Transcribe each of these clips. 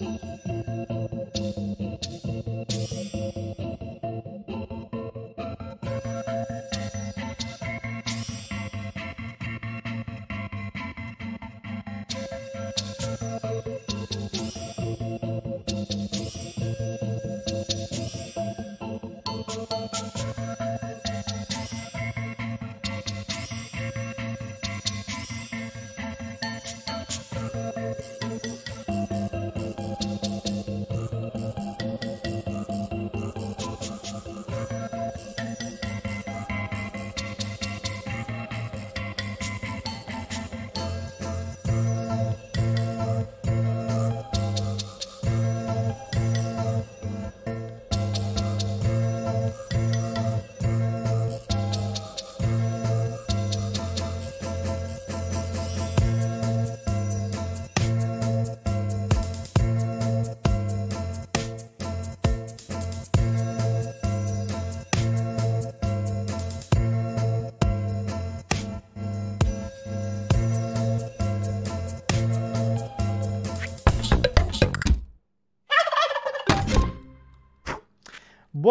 Thank you.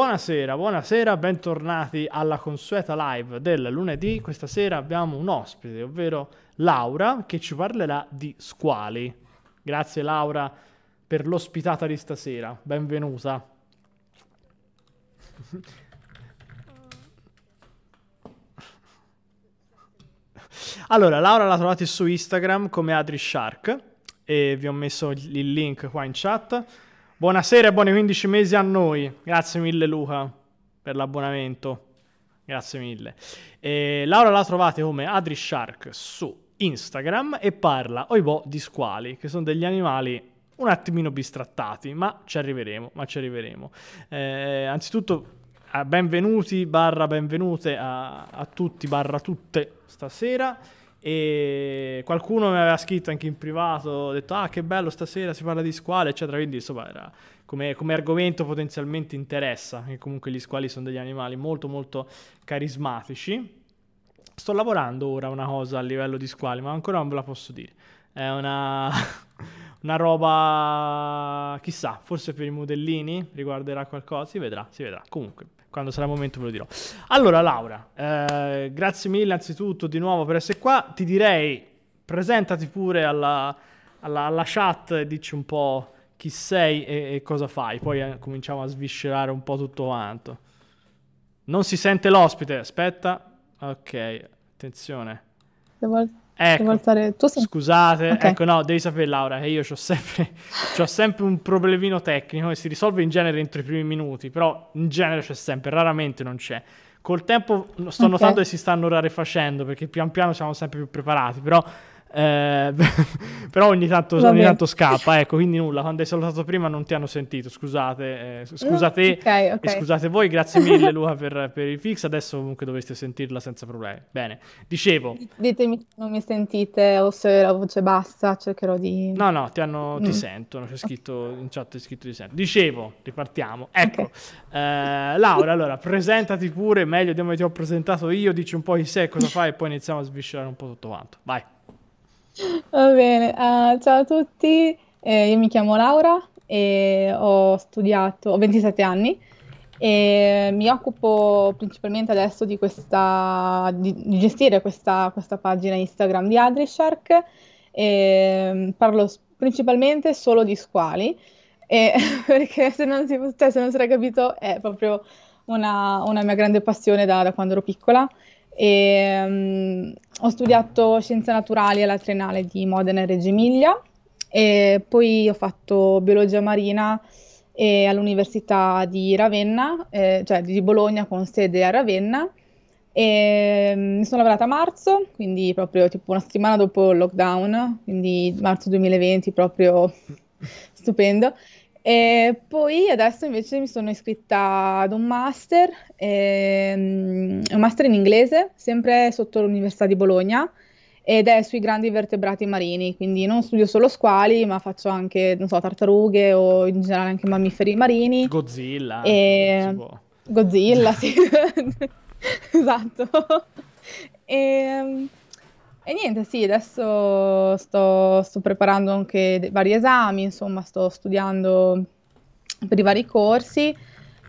Buonasera, buonasera, bentornati alla consueta live del lunedì. Questa sera abbiamo un ospite, ovvero Laura, che ci parlerà di squali. Grazie Laura per l'ospitata di stasera, benvenuta. allora, Laura la trovate su Instagram come Adri Shark e vi ho messo il link qua in chat. Buonasera e buoni 15 mesi a noi. Grazie mille Luca per l'abbonamento. Grazie mille. E Laura la trovate come Adri Shark su Instagram e parla, oibò, di squali, che sono degli animali un attimino bistrattati, ma ci arriveremo, ma ci arriveremo. Eh, anzitutto eh, benvenuti, barra benvenute a, a tutti, barra tutte stasera. E qualcuno mi aveva scritto anche in privato, ho detto ah che bello stasera si parla di squali, eccetera, quindi insomma era come, come, argomento potenzialmente interessa, che comunque gli squali sono degli animali molto molto carismatici. Sto lavorando ora una cosa a livello di squali, ma ancora non ve la posso dire. È una, una roba, chissà, forse per i modellini riguarderà qualcosa, si vedrà, si vedrà. Comunque, quando sarà il momento ve lo dirò. Allora Laura, eh, grazie mille anzitutto di nuovo per essere qua, ti direi presentati pure alla, alla, alla chat e dici un po' chi sei e, e cosa fai, poi eh, cominciamo a sviscerare un po' tutto quanto. Non si sente l'ospite, aspetta, ok, attenzione. Ecco, sei... Scusate, okay. ecco no, devi sapere Laura che io ho sempre, sempre un problemino tecnico che si risolve in genere entro i primi minuti, però in genere c'è sempre, raramente non c'è. Col tempo sto okay. notando che si stanno rarefacendo perché pian piano siamo sempre più preparati, però eh, però ogni tanto, ogni tanto, scappa, ecco, quindi nulla, quando hai salutato prima non ti hanno sentito, scusate, eh, scusate, okay, okay. scusate voi, grazie mille Luca per, per, il fix, adesso comunque dovreste sentirla senza problemi. Bene, dicevo... Ditemi se non mi sentite o se la voce bassa, cercherò di... No, no, ti, hanno, mm. ti sentono, c'è scritto in chat, c'è scritto di sento. Dicevo, ripartiamo, ecco, okay. eh, Laura, allora, presentati pure, meglio di come ti ho presentato io, dici un po' chi sei, cosa fai e poi iniziamo a sviscerare un po' tutto quanto, vai. Va bene, uh, ciao a tutti, eh, io mi chiamo Laura e ho studiato, ho 27 anni e mi occupo principalmente adesso di, questa, di, di gestire questa, questa, pagina Instagram di AdriShark e mm, parlo principalmente solo di squali e, perché se non si, cioè, se non si era capito è proprio una, una mia grande passione da, da quando ero piccola e, um, ho studiato scienze naturali alla Triennale di Modena e Reggio Emilia e poi ho fatto biologia marina eh, all'Università di Ravenna, eh, cioè di Bologna con sede a Ravenna. E mm, mi sono lavorata a marzo, quindi proprio tipo una settimana dopo il lockdown, quindi marzo 2020, proprio stupendo. E poi adesso invece mi sono iscritta ad un master, ehm, un master in inglese, sempre sotto l'Università di Bologna, ed è sui grandi vertebrati marini, quindi non studio solo squali, ma faccio anche, non so, tartarughe o in generale anche mammiferi marini. Godzilla. E... Godzilla, sì. esatto. e... Ehm, e niente, sì, adesso sto, sto preparando anche vari esami, insomma, sto studiando per i vari corsi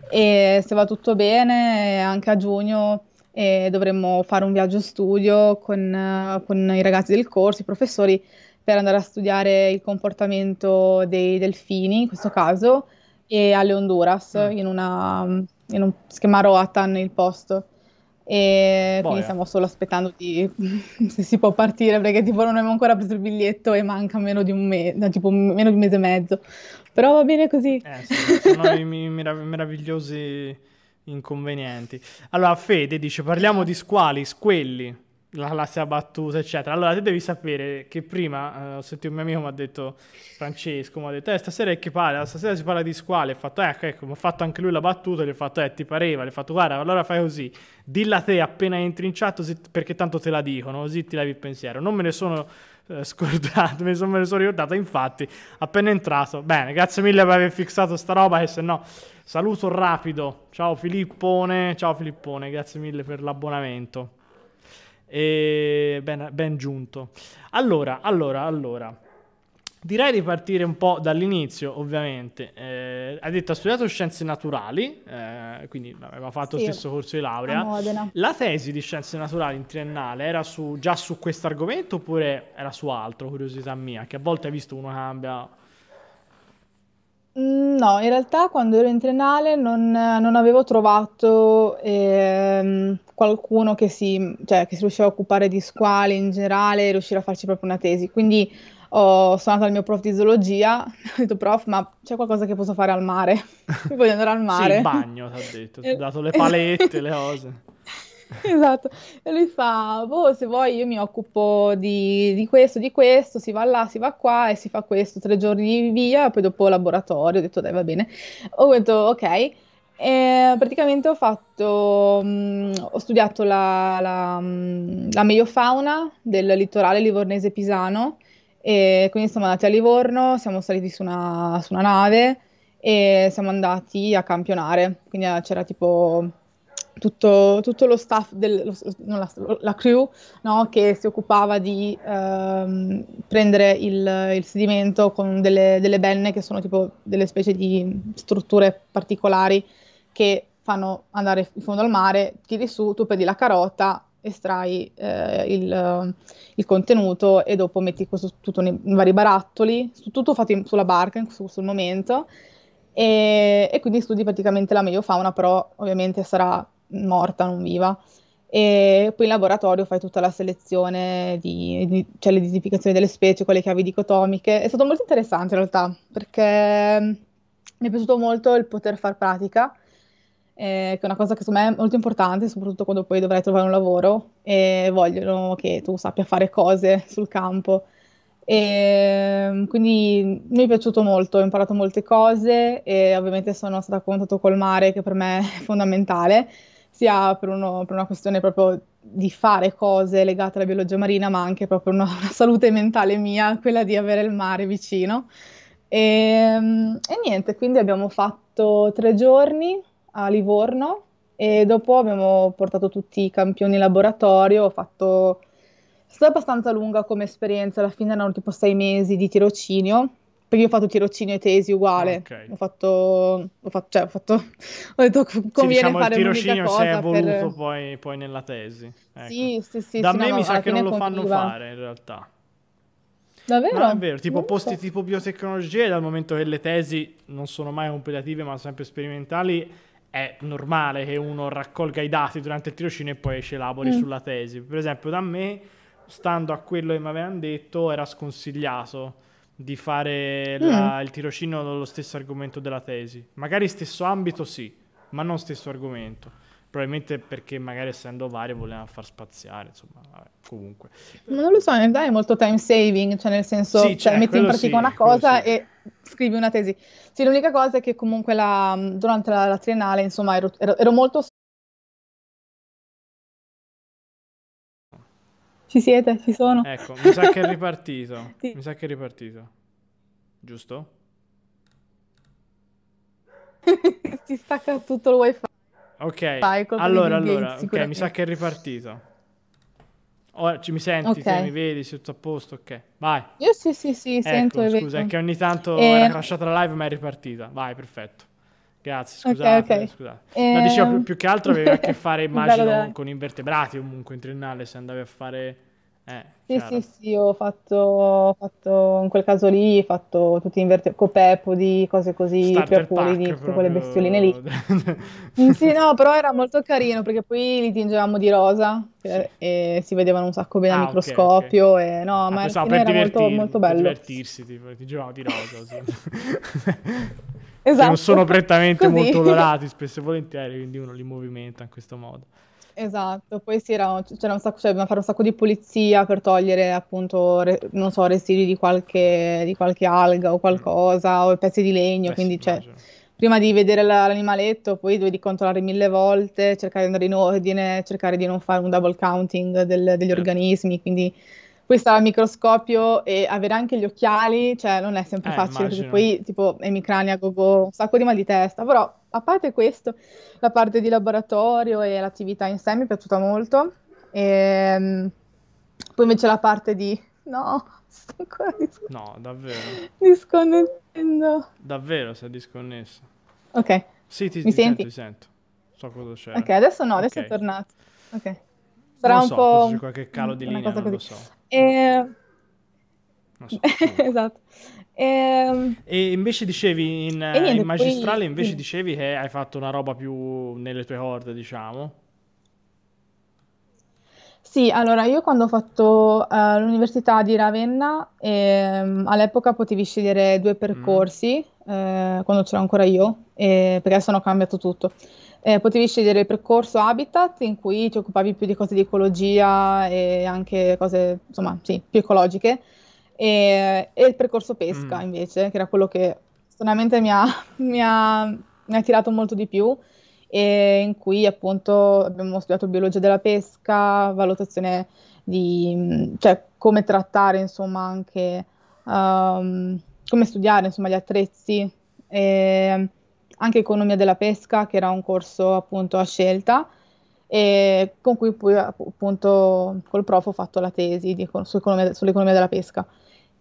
e se va tutto bene, anche a giugno eh, dovremmo fare un viaggio studio con, con, i ragazzi del corso, i professori, per andare a studiare il comportamento dei delfini, in questo caso, e alle Honduras, mm. in, una, in un, si chiama Roatan il posto. E Boia. quindi stiamo solo aspettando di, se si può partire perché tipo non abbiamo ancora preso il biglietto e manca meno di un mese, tipo meno di un mese e mezzo. Però va bene così. Eh, sì, sono i merav- meravigliosi inconvenienti. Allora, Fede dice: parliamo di squali, squelli la classe abbattuta, eccetera. Allora, te devi sapere che prima eh, ho sentito un mio amico mi ha detto Francesco, mi ha detto "Eh, stasera è che parla, stasera si parla di squale". Ho fatto "Ecco, ecco, mi ha fatto anche lui la battuta, gli ho fatto "Eh, ti pareva". Gli ho fatto "Guarda, allora fai così. Dilla te appena entri in chat se, perché tanto te la dicono, così ti levi il pensiero". Non me ne sono eh, scordato, me, sono, me ne sono ricordato, infatti, appena entrato. Bene, grazie mille per aver fissato sta roba che se no saluto rapido. Ciao Filippone, ciao Filippone, grazie mille per l'abbonamento. E ben, ben giunto. Allora, allora, allora. Direi di partire un po' dall'inizio, ovviamente. Eh, ha detto ha studiato scienze naturali, eh, quindi aveva fatto sì, lo stesso corso di laurea. La tesi di scienze naturali in triennale era su, già su questo argomento oppure era su altro? Curiosità mia, che a volte hai visto uno cambia Mm, no, in realtà quando ero in triennale non non avevo trovato, ehm, qualcuno che si cioè che si riusciva a occupare di squali in generale, riuscire a farci proprio una tesi. Quindi ho suonato al mio prof di zoologia, ho detto: "Prof, ma c'è qualcosa che posso fare al mare? voglio andare al mare. Sì, il mare". bagno t'ha detto, t'ha E dato le palette, le cose. Esatto, e lui fa, boh, se vuoi io mi occupo di, di questo, di questo, si va là, si va qua e si fa questo, tre giorni via, poi dopo laboratorio, ho detto dai va bene, ho detto ok, e praticamente ho fatto, mh, mhmm, ho studiato la, la, mh, mhmm, la meiofauna del litorale livornese pisano, e quindi siamo andati a Livorno, siamo saliti su una, su una nave e siamo andati a campionare, quindi eh, c'era tipo tutto, tutto lo staff, del, lo, la, la, crew no? che si occupava di ehm, prendere il, il, sedimento con delle, delle, benne che sono tipo delle specie di strutture particolari che fanno andare in fondo al mare, tiri su, tu prendi la carota, estrai eh, il, il, contenuto e dopo metti questo tutto nei, nei vari barattoli, tutto fatto in, sulla barca in, questo, sul momento e, e, quindi studi praticamente la meiofauna, però ovviamente sarà morta, non viva. E poi in laboratorio fai tutta la selezione, di, di, cioè l'identificazione delle specie con le chiavi dicotomiche. È stato molto interessante in realtà, perché mm, mi è piaciuto molto il poter far pratica, eh, che è una cosa che secondo me è molto importante, soprattutto quando poi dovrai trovare un lavoro e vogliono che tu sappia fare cose sul campo. E, mm, quindi mi è piaciuto molto, ho imparato molte cose e ovviamente sono stata a contatto col mare che per me è fondamentale sia per, uno, per una questione proprio di fare cose legate alla biologia marina, ma anche proprio una, una salute mentale mia, quella di avere il mare vicino. E, ehm, e, niente, quindi abbiamo fatto tre giorni a Livorno e dopo abbiamo portato tutti i campioni in laboratorio, ho fatto... È stata abbastanza lunga come esperienza, alla fine erano tipo sei mesi di tirocinio, perché ho fatto tirocinio e tesi uguale. Ah, okay. Ho fatto, ho fatto, cioè, ho fatto, ho detto conviene sì, diciamo, fare Il tirocinio si è evoluto per... poi, poi, nella tesi. Ecco. Sì, sì, sì. Da sì, me no, mi sa che non lo fanno fare in realtà. Davvero? No, è vero, tipo non posti so. tipo biotecnologie, dal momento che le tesi non sono mai competitive ma sempre sperimentali, è normale che uno raccolga i dati durante il tirocinio e poi ci elabori mm. sulla tesi. Per esempio, da me, stando a quello che mi avevano detto, era sconsigliato di fare mm. la, mm. il tirocino dello stesso argomento della tesi. Magari stesso ambito sì, ma non stesso argomento. Probabilmente perché magari essendo varie volevano far spaziare, insomma, vabbè, comunque. Ma non lo so, in realtà è molto time saving, cioè nel senso, sì, cioè, cioè metti in pratica sì, una cosa sì. e scrivi una tesi. Sì, l'unica cosa è che comunque la, durante la, la triennale, insomma, ero, ero, ero molto Ci siete? Ci sono? Ecco, mi sa che è ripartito. sì. Mi sa che è ripartito. Giusto? si stacca tutto il wifi. Ok, Vai, allora, allora, ok, mi sa che è ripartito. Ora ci mi senti, okay. mi vedi, sei tutto a posto, ok. Vai. Io sì, sì, sì, ecco, sento. Scusa, è che ogni tanto e... Eh. era lasciata la live ma è ripartita. Vai, perfetto. Grazie, scusate. Okay, okay. scusate. Eh... No, dicevo, più, ehm, più, che altro aveva a che fare, immagino, Bello, con invertebrati comunque in triennale, se andavi a fare... Eh, sì, sì, sì, ho fatto, ho fatto, in quel caso lì, ho fatto tutti invertebrati, copepodi, cose così, piopuridi, tutte quelle bestioline lì. Mm, sì, no, però era molto carino perché poi li tingevamo di rosa sì. Eh, e si vedevano un sacco bene ah, al microscopio okay, okay. e no, ah, ma era molto, molto bello. Per divertirsi, tipo, tingevamo di rosa. esatto. che non esatto. sono prettamente Così. molto colorati spesso e volentieri, quindi uno li movimenta in questo modo. Esatto, poi sì, era, c'era un sacco, cioè, fare un sacco di pulizia per togliere appunto, re, non so, residui di qualche, di qualche alga o mm. qualcosa, mm. o pezzi di legno, Beh, quindi cioè, prima di vedere l'animaletto poi dovevi controllare mille volte, cercare di andare in ordine, cercare di non fare un double counting del, degli certo. organismi, quindi poi stava al microscopio e avere anche gli occhiali, cioè non è sempre eh, facile, perché poi tipo emicrania, gogo, boh, un sacco di mal di testa, però a parte questo, la parte di laboratorio e l'attività in sé mi è piaciuta molto, e, ehm, poi invece la parte di... no, sto ancora dis- No, davvero. disconnettendo. Davvero si è disconnesso. Ok. Sì, ti, Mi ti senti? sento, ti sento. So cosa c'è. Ok, adesso no, adesso okay. è tornato. Ok. Sarà non un so, po'... Un... qualche calo di linea, non lo so. E... So, esatto. E... Ehm, e, invece dicevi in, niente, in magistrale, poi... invece dicevi che hai fatto una roba più nelle tue corde, diciamo. Sì, allora io quando ho fatto uh, l'università di Ravenna, ehm, all'epoca potevi scegliere due mm. percorsi, mm. eh, quando c'ero ancora io, eh, perché adesso hanno cambiato tutto. Eh, potevi scegliere il percorso Habitat in cui ti occupavi più di cose di ecologia e anche cose, insomma, sì, più ecologiche, e, e il percorso pesca mm. invece, che era quello che personalmente mi ha, mi, ha, mi ha, tirato molto di più e in cui appunto abbiamo studiato biologia della pesca, valutazione di, mm, cioè, come trattare insomma anche, um, come studiare insomma gli attrezzi. E, ehm, anche economia della pesca, che era un corso appunto a scelta, e con cui poi appunto col prof ho fatto la tesi di, su economia, sull'economia della pesca.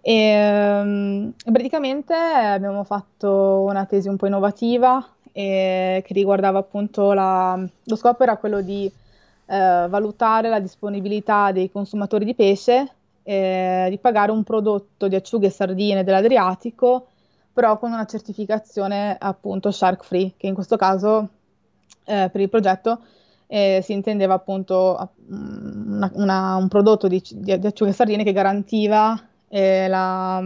E, ehm, praticamente abbiamo fatto una tesi un po' innovativa eh, che riguardava appunto la, lo scopo era quello di eh, valutare la disponibilità dei consumatori di pesce eh, di pagare un prodotto di acciughe e sardine dell'Adriatico però con una certificazione appunto shark free, che in questo caso eh, per il progetto eh, si intendeva appunto mm, una, una, un prodotto di, di, di acciughe che garantiva eh, la,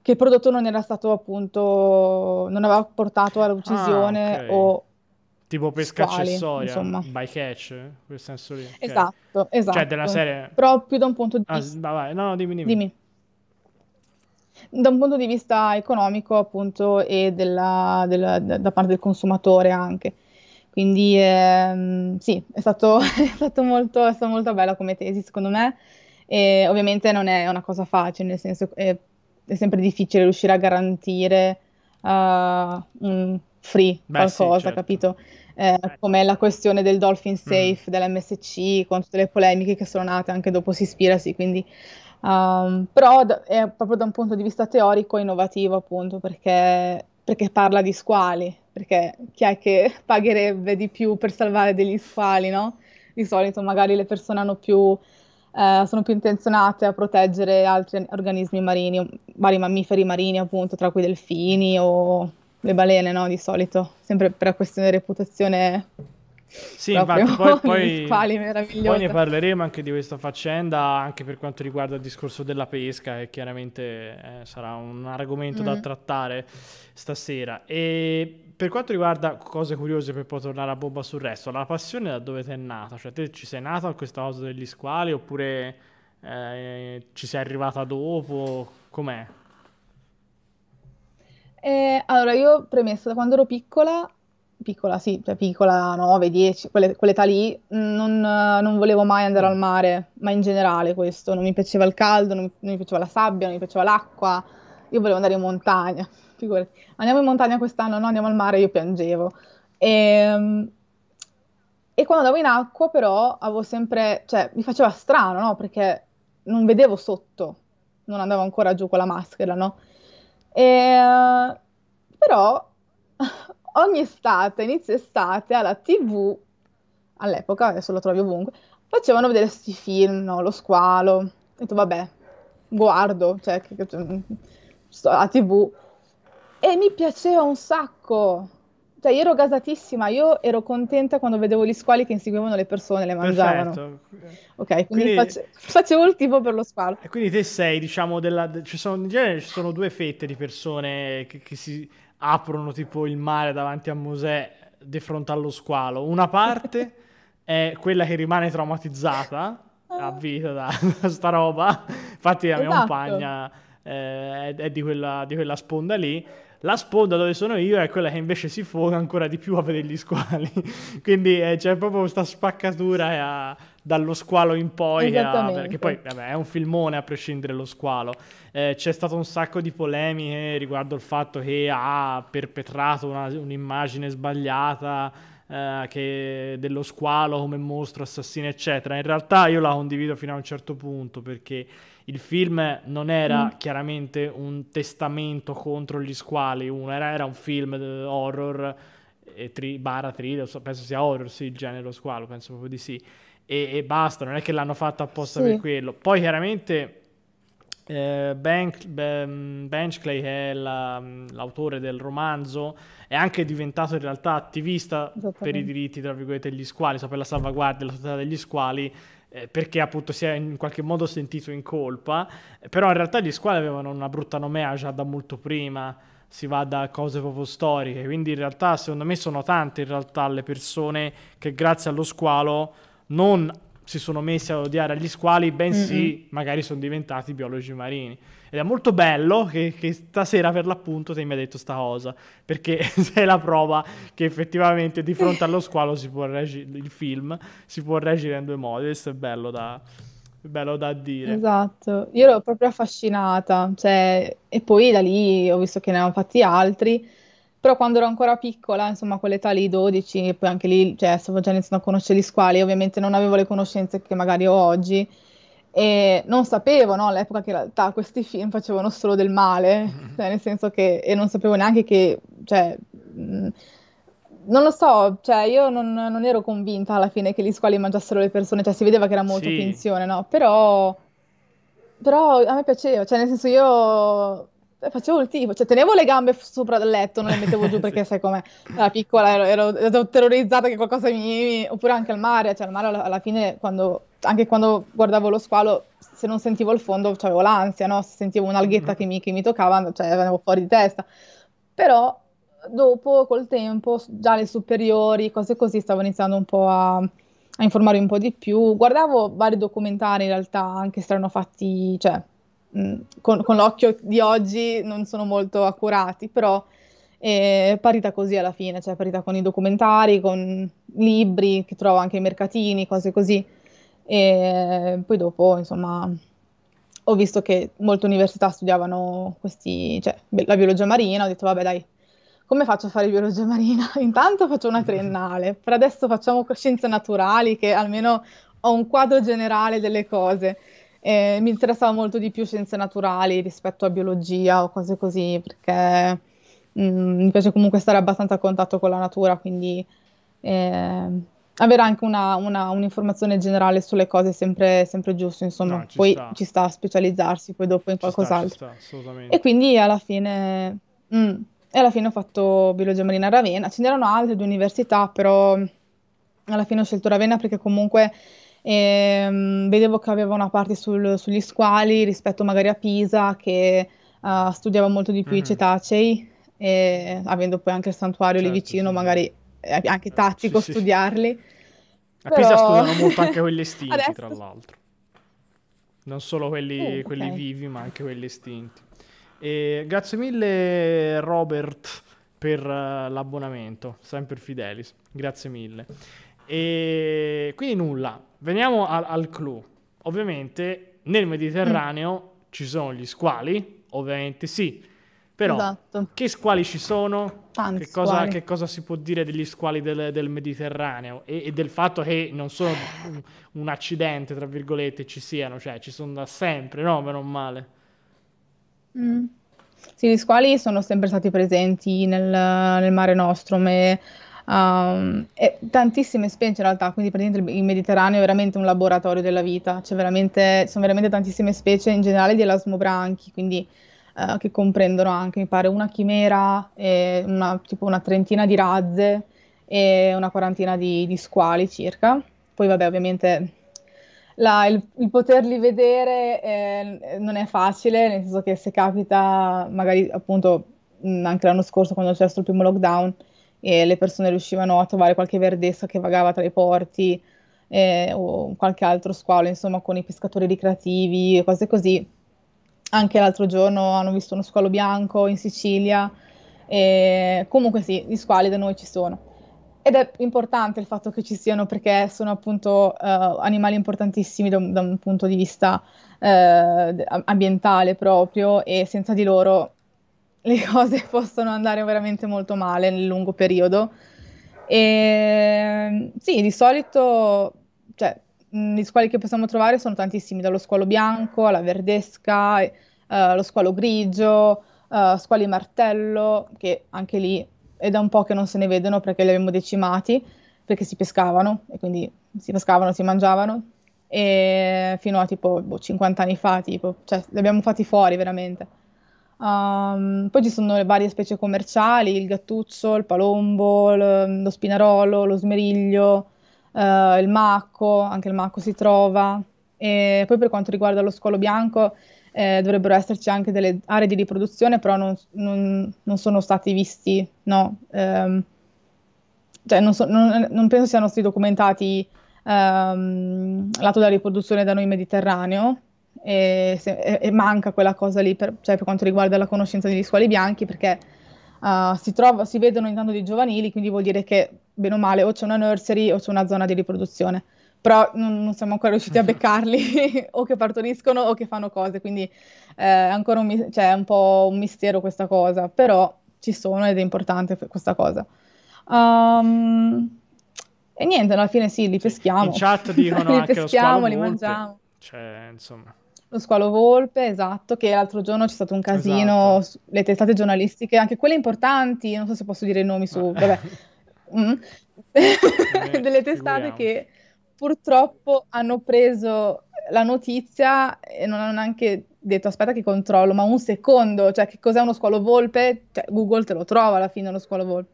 che il prodotto non era stato appunto, non aveva portato all'uccisione ah, okay. o tipo pesca accessoria, insomma. by catch, in quel senso lì. Okay. Esatto, esatto. Cioè della esatto. serie... Però da un punto di ah, vista... Ah, vai, No, dimmi, dimmi. dimmi. Da un punto di vista economico, appunto, e della, della, da parte del consumatore anche. Quindi ehm, sì, è, stato, è, stato molto, è stata molto bella come tesi, secondo me. E ovviamente non è una cosa facile, nel senso è, è sempre difficile riuscire a garantire uh, un free Beh, qualcosa, sì, certo. capito? Eh, come la questione del dolphin mm. safe mm. dell'MSC con tutte le polemiche che sono nate anche dopo Sispirasi, quindi Um, però d- è proprio da un punto di vista teorico innovativo, appunto, perché, perché parla di squali, perché chi è che pagherebbe di più per salvare degli squali, no? Di solito magari le persone hanno più... Uh, sono più intenzionate a proteggere altri organismi marini, vari mammiferi marini, appunto, tra cui delfini o le balene, no? Di solito, sempre per la questione di reputazione sì, infatti, poi, poi, poi, ne parleremo anche di questa faccenda, anche per quanto riguarda il discorso della pesca, che chiaramente eh, sarà un argomento mm. da trattare stasera. E per quanto riguarda cose curiose, per poi tornare a bomba sul resto, la passione da dove ti è nata? Cioè, te ci sei nata a questa cosa degli squali oppure eh, ci sei arrivata dopo? Com'è? Eh, allora, io premesso, da quando ero piccola piccola, sì, cioè piccola, 9, 10, quelle, quell'età lì, non, non, volevo mai andare al mm. mare, ma in generale questo, non mi piaceva il caldo, non mi, non mi piaceva la sabbia, non mi piaceva l'acqua, io volevo andare in montagna, figurati, andiamo in montagna quest'anno, no, andiamo al mare, io piangevo. E, ehm, e quando andavo in acqua però avevo sempre, cioè mi faceva strano, no, perché non vedevo sotto, non andavo ancora giù con la maschera, no? E, ehm, però ogni estate, inizio estate, alla TV, all'epoca, adesso lo trovi ovunque, facevano vedere questi film, no? Lo squalo. Ho detto, vabbè, guardo, cioè, che, che, mm, sto a TV. E mi piaceva un sacco. Cioè, io ero gasatissima, io ero contenta quando vedevo gli squali che inseguivano le persone, le mangiavano. Perfetto. Ok, quindi, quindi face- facevo il tipo per lo squalo. E quindi te sei, diciamo, della... Ci sono, in genere ci sono due fette di persone che, che si aprono tipo il mare davanti a Mosè di fronte allo squalo. Una parte è quella che rimane traumatizzata ah. a vita da, da sta roba. Infatti la mia compagna esatto. eh, è, è di, quella, di quella sponda lì. La sponda dove sono io è quella che invece si foga ancora di più a vedere gli squali. Quindi eh, c'è proprio questa spaccatura eh, a, dallo squalo in poi. Eh, a, perché poi vabbè, è un filmone a prescindere dallo squalo. Eh, c'è stato un sacco di polemiche riguardo il fatto che ha perpetrato una, un'immagine sbagliata eh, che, dello squalo come mostro, assassino, eccetera. In realtà io la condivido fino a un certo punto perché il film non era mm. chiaramente un testamento contro gli squali, era, era un film eh, horror e tri, barra thriller, penso sia horror, sì, il genere lo squalo, penso proprio di sì. E, e basta, non è che l'hanno fatto apposta sì. per quello. Poi chiaramente eh, Bench, Benchley è la, mm, l'autore del romanzo, è anche diventato in realtà attivista per i diritti, tra virgolette, degli squali, so, cioè per la salvaguardia della società degli squali, eh, perché appunto si è in qualche modo sentito in colpa, eh, però in realtà gli squali avevano una brutta nomea già da molto prima, si va da cose proprio storiche, quindi in realtà secondo me sono tante in realtà le persone che grazie allo squalo non si sono messi a odiare gli squali, bensì mm-hmm. magari sono diventati biologi marini. Ed è molto bello che, che stasera per l'appunto te mi hai detto sta cosa, perché è la prova che effettivamente di fronte allo squalo si può reagire, il film si può reagire in due modi, questo è bello da, bello da dire. Esatto, io ero proprio affascinata, cioè, e poi da lì ho visto che ne hanno fatti altri, però quando ero ancora piccola, insomma, con l'età lì 12, e poi anche lì, cioè, stavo già iniziando a conoscere gli squali, ovviamente non avevo le conoscenze che magari ho oggi e non sapevo no, all'epoca che in realtà questi film facevano solo del male, cioè, nel senso che e non sapevo neanche che, cioè, mh, mm, non lo so, cioè, io non, non, ero convinta alla fine che gli squali mangiassero le persone, cioè si vedeva che era molto sì. finzione, no? Però, però a me piaceva, cioè nel senso io eh, facevo il tipo, cioè tenevo le gambe sopra del letto, non le mettevo giù perché sì. sai com'è, da piccola ero, ero, ero, terrorizzata che qualcosa mi, oppure anche al mare, cioè al mare alla, alla fine quando, anche quando guardavo lo squalo, se non sentivo il fondo cioè, avevo l'ansia, no? se sentivo un'alghetta mm. che, mi, che mi toccava, cioè venivo fuori di testa, però dopo col tempo, già le superiori, cose così, stavo iniziando un po' a a informarmi un po' di più. Guardavo vari documentari in realtà, anche se erano fatti, cioè, Mm, con, con, l'occhio di oggi non sono molto accurati, però è parita così alla fine, cioè è parita con i documentari, con libri che trovo anche i mercatini, cose così. E poi dopo, insomma, ho visto che molte università studiavano questi, cioè, la biologia marina, ho detto vabbè dai, come faccio a fare biologia marina? Intanto faccio una triennale, per adesso facciamo scienze naturali che almeno ho un quadro generale delle cose. Eh, mi interessava molto di più scienze naturali rispetto a biologia o cose così, perché mh, mm, mi piace comunque stare abbastanza a contatto con la natura, quindi eh, avere anche una, una, un'informazione generale sulle cose è sempre, sempre giusto, insomma, no, ci poi sta. ci sta a specializzarsi, poi dopo in ci qualcos'altro. Sta, e quindi alla fine, mh, mm, alla fine ho fatto biologia marina a Ravenna, ce n'erano altre due università, però alla fine ho scelto Ravenna perché comunque e, um, vedevo che aveva una parte sul, sugli squali rispetto magari a Pisa che uh, studiava molto di più mm i mm-hmm. cetacei, e, avendo poi anche il santuario certo, lì vicino, sì. magari è anche eh, tattico sì, studiarli. Sì. A Pisa studiano molto anche quelli estinti, Adesso... tra l'altro. Non solo quelli, oh, okay. quelli vivi, ma anche quelli estinti. E grazie mille Robert per eh, l'abbonamento, sempre Fidelis, grazie mille. E quindi nulla. Veniamo al, al clou. Ovviamente nel Mediterraneo mm. ci sono gli squali, ovviamente sì. Però esatto. che squali ci sono? Tanti che cosa, squali. Che cosa si può dire degli squali del, del Mediterraneo e, e, del fatto che non sono un, un, accidente, tra virgolette, ci siano, cioè ci sono da sempre, no? Meno male. Mm. Sì, gli squali sono sempre stati presenti nel, nel mare nostro, e Um, e tantissime specie in realtà, quindi praticamente il Mediterraneo è veramente un laboratorio della vita, cioè veramente, sono veramente tantissime specie in generale di elasmobranchi, quindi uh, che comprendono anche, mi pare, una chimera, una, tipo una trentina di razze e una quarantina di, di squali circa. Poi vabbè, ovviamente la, il, il, poterli vedere eh, non è facile, nel senso che se capita, magari appunto mh, anche l'anno scorso quando c'è stato il primo lockdown, e le persone riuscivano a trovare qualche verdessa che vagava tra i porti eh, o qualche altro squalo, insomma, con i pescatori ricreativi e cose così. Anche l'altro giorno hanno visto uno squalo bianco in Sicilia. E comunque sì, gli squali da noi ci sono. Ed è importante il fatto che ci siano perché sono appunto uh, animali importantissimi da, da, un punto di vista uh, ambientale proprio e senza di loro le cose possono andare veramente molto male nel lungo periodo. E, ehm, sì, di solito, cioè, gli squali che possiamo trovare sono tantissimi, dallo squalo bianco alla verdesca, eh, lo squalo grigio, eh, squali martello, che anche lì è da un po' che non se ne vedono perché li abbiamo decimati, perché si pescavano e quindi si pescavano, si mangiavano. E fino a tipo boh, 50 anni fa, tipo, cioè, li abbiamo fatti fuori veramente. Um, poi ci sono le varie specie commerciali, il gattuccio, il palombo, l- lo spinarolo, lo smeriglio, uh, il macco, anche il macco si trova. E poi per quanto riguarda lo scolo bianco, eh, dovrebbero esserci anche delle aree di riproduzione, però non, non, non sono stati visti, no? Um, cioè non, so, non, penso siano stati documentati um, lato della riproduzione da noi mediterraneo, e, se, e manca quella cosa lì per, cioè per, quanto riguarda la conoscenza degli squali bianchi perché uh, si, trova, si, vedono intanto dei giovanili, quindi vuol dire che bene o male o c'è una nursery o c'è una zona di riproduzione, però non, non siamo ancora riusciti a beccarli o che partoriscono o che fanno cose, quindi è eh, ancora un, cioè, un po' un mistero questa cosa, però ci sono ed è importante questa cosa. Um, e niente, alla fine sì, li peschiamo. In chat dicono li peschiamo, li mangiamo. Cioè, insomma. Lo squalo volpe, esatto, che l'altro giorno c'è stato un casino, esatto. le testate giornalistiche, anche quelle importanti, non so se posso dire i nomi su, vabbè, mm. Eh, delle testate figuriamo. che purtroppo hanno preso la notizia e non hanno neanche detto aspetta che controllo, ma un secondo, cioè che cos'è uno squalo volpe? Cioè, Google te lo trova alla fine uno squalo volpe.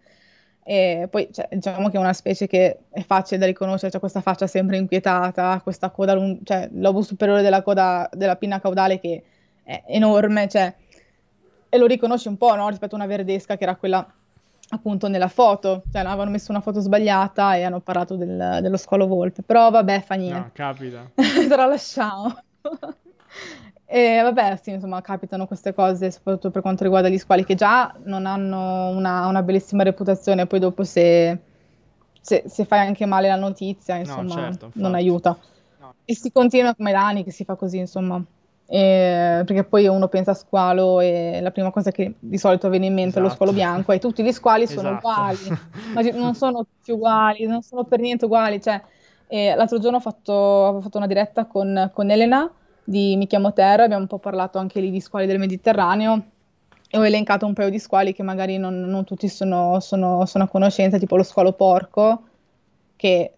E poi cioè, diciamo che è una specie che è facile da riconoscere, c'è questa faccia sempre inquietata, questa coda lung- cioè il lobo superiore della coda della pinna caudale che è enorme, cioè, e lo riconosci un po' no? rispetto a una verdesca che era quella appunto nella foto, cioè no, avevano messo una foto sbagliata e hanno parlato del, dello scolo volpe, però vabbè fa niente. No, capita. lasciamo. E vabbè, sì, insomma, capitano queste cose, soprattutto per quanto riguarda gli squali che già non hanno una, una bellissima reputazione, poi dopo se, se, se, fai anche male la notizia, insomma, no, certo, non aiuta. No. E si continua come da anni che si fa così, insomma. E, perché poi uno pensa a squalo e la prima cosa che di solito viene in mente esatto. è lo esatto. squalo bianco e tutti gli squali esatto. sono uguali, ma non sono tutti uguali, non sono per niente uguali. Cioè, eh, l'altro giorno ho fatto, ho fatto, una diretta con, con Elena di Mi chiamo Terra, abbiamo un po' parlato anche lì di squali del Mediterraneo e ho elencato un paio di squali che magari non, non tutti sono, sono, sono, a conoscenza, tipo lo squalo porco, che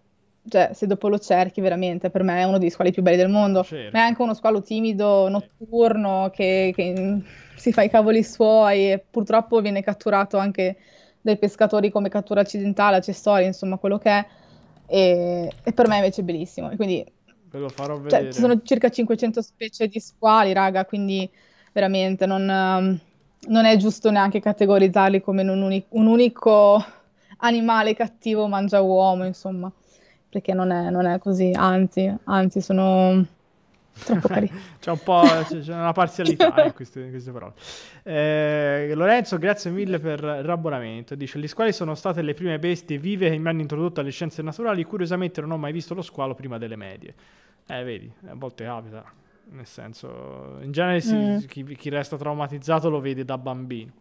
cioè, se dopo lo cerchi veramente, per me è uno dei squali più belli del mondo, certo. ma è anche uno squalo timido, notturno, che, che si fa i cavoli suoi e purtroppo viene catturato anche dai pescatori come cattura accidentale, accessoria, insomma quello che è, e, e per me invece è bellissimo. E quindi Ve lo farò vedere. Cioè, ci sono circa 500 specie di squali, raga, quindi veramente non, ehm, non è giusto neanche categorizzarli come un, uni- un, unico animale cattivo mangia uomo, insomma, perché non è, non è così, anzi, anzi sono troppo carini. c'è un po' c'è, c'è una parzialità in queste, in queste parole. Eh, Lorenzo, grazie mille per l'abbonamento. Dice: Gli squali sono state le prime bestie vive che mi hanno introdotto alle scienze naturali. Curiosamente, non ho mai visto lo squalo prima delle medie. Eh, vedi, a volte capita, nel senso, in genere si, mm. chi, chi, resta traumatizzato lo vede da bambino,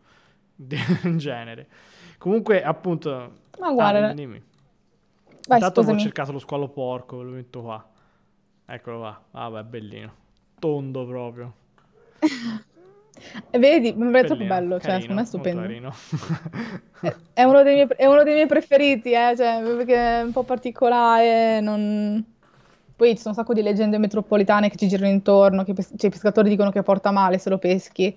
in genere. Comunque, appunto... Ma guarda... Ah, dimmi. Vai, Intanto ho cercato lo squalo porco, ve lo metto qua. Eccolo qua, vabbè, ah, bellino. Tondo proprio. Vedi, mi pare troppo bello, cioè, secondo me è stupendo. è, è, uno miei, è, uno dei miei, preferiti, eh, cioè, perché è un po' particolare, non... Poi ci sono un sacco di leggende metropolitane che ci girano intorno, che pes- cioè, i pescatori dicono che porta male se lo peschi.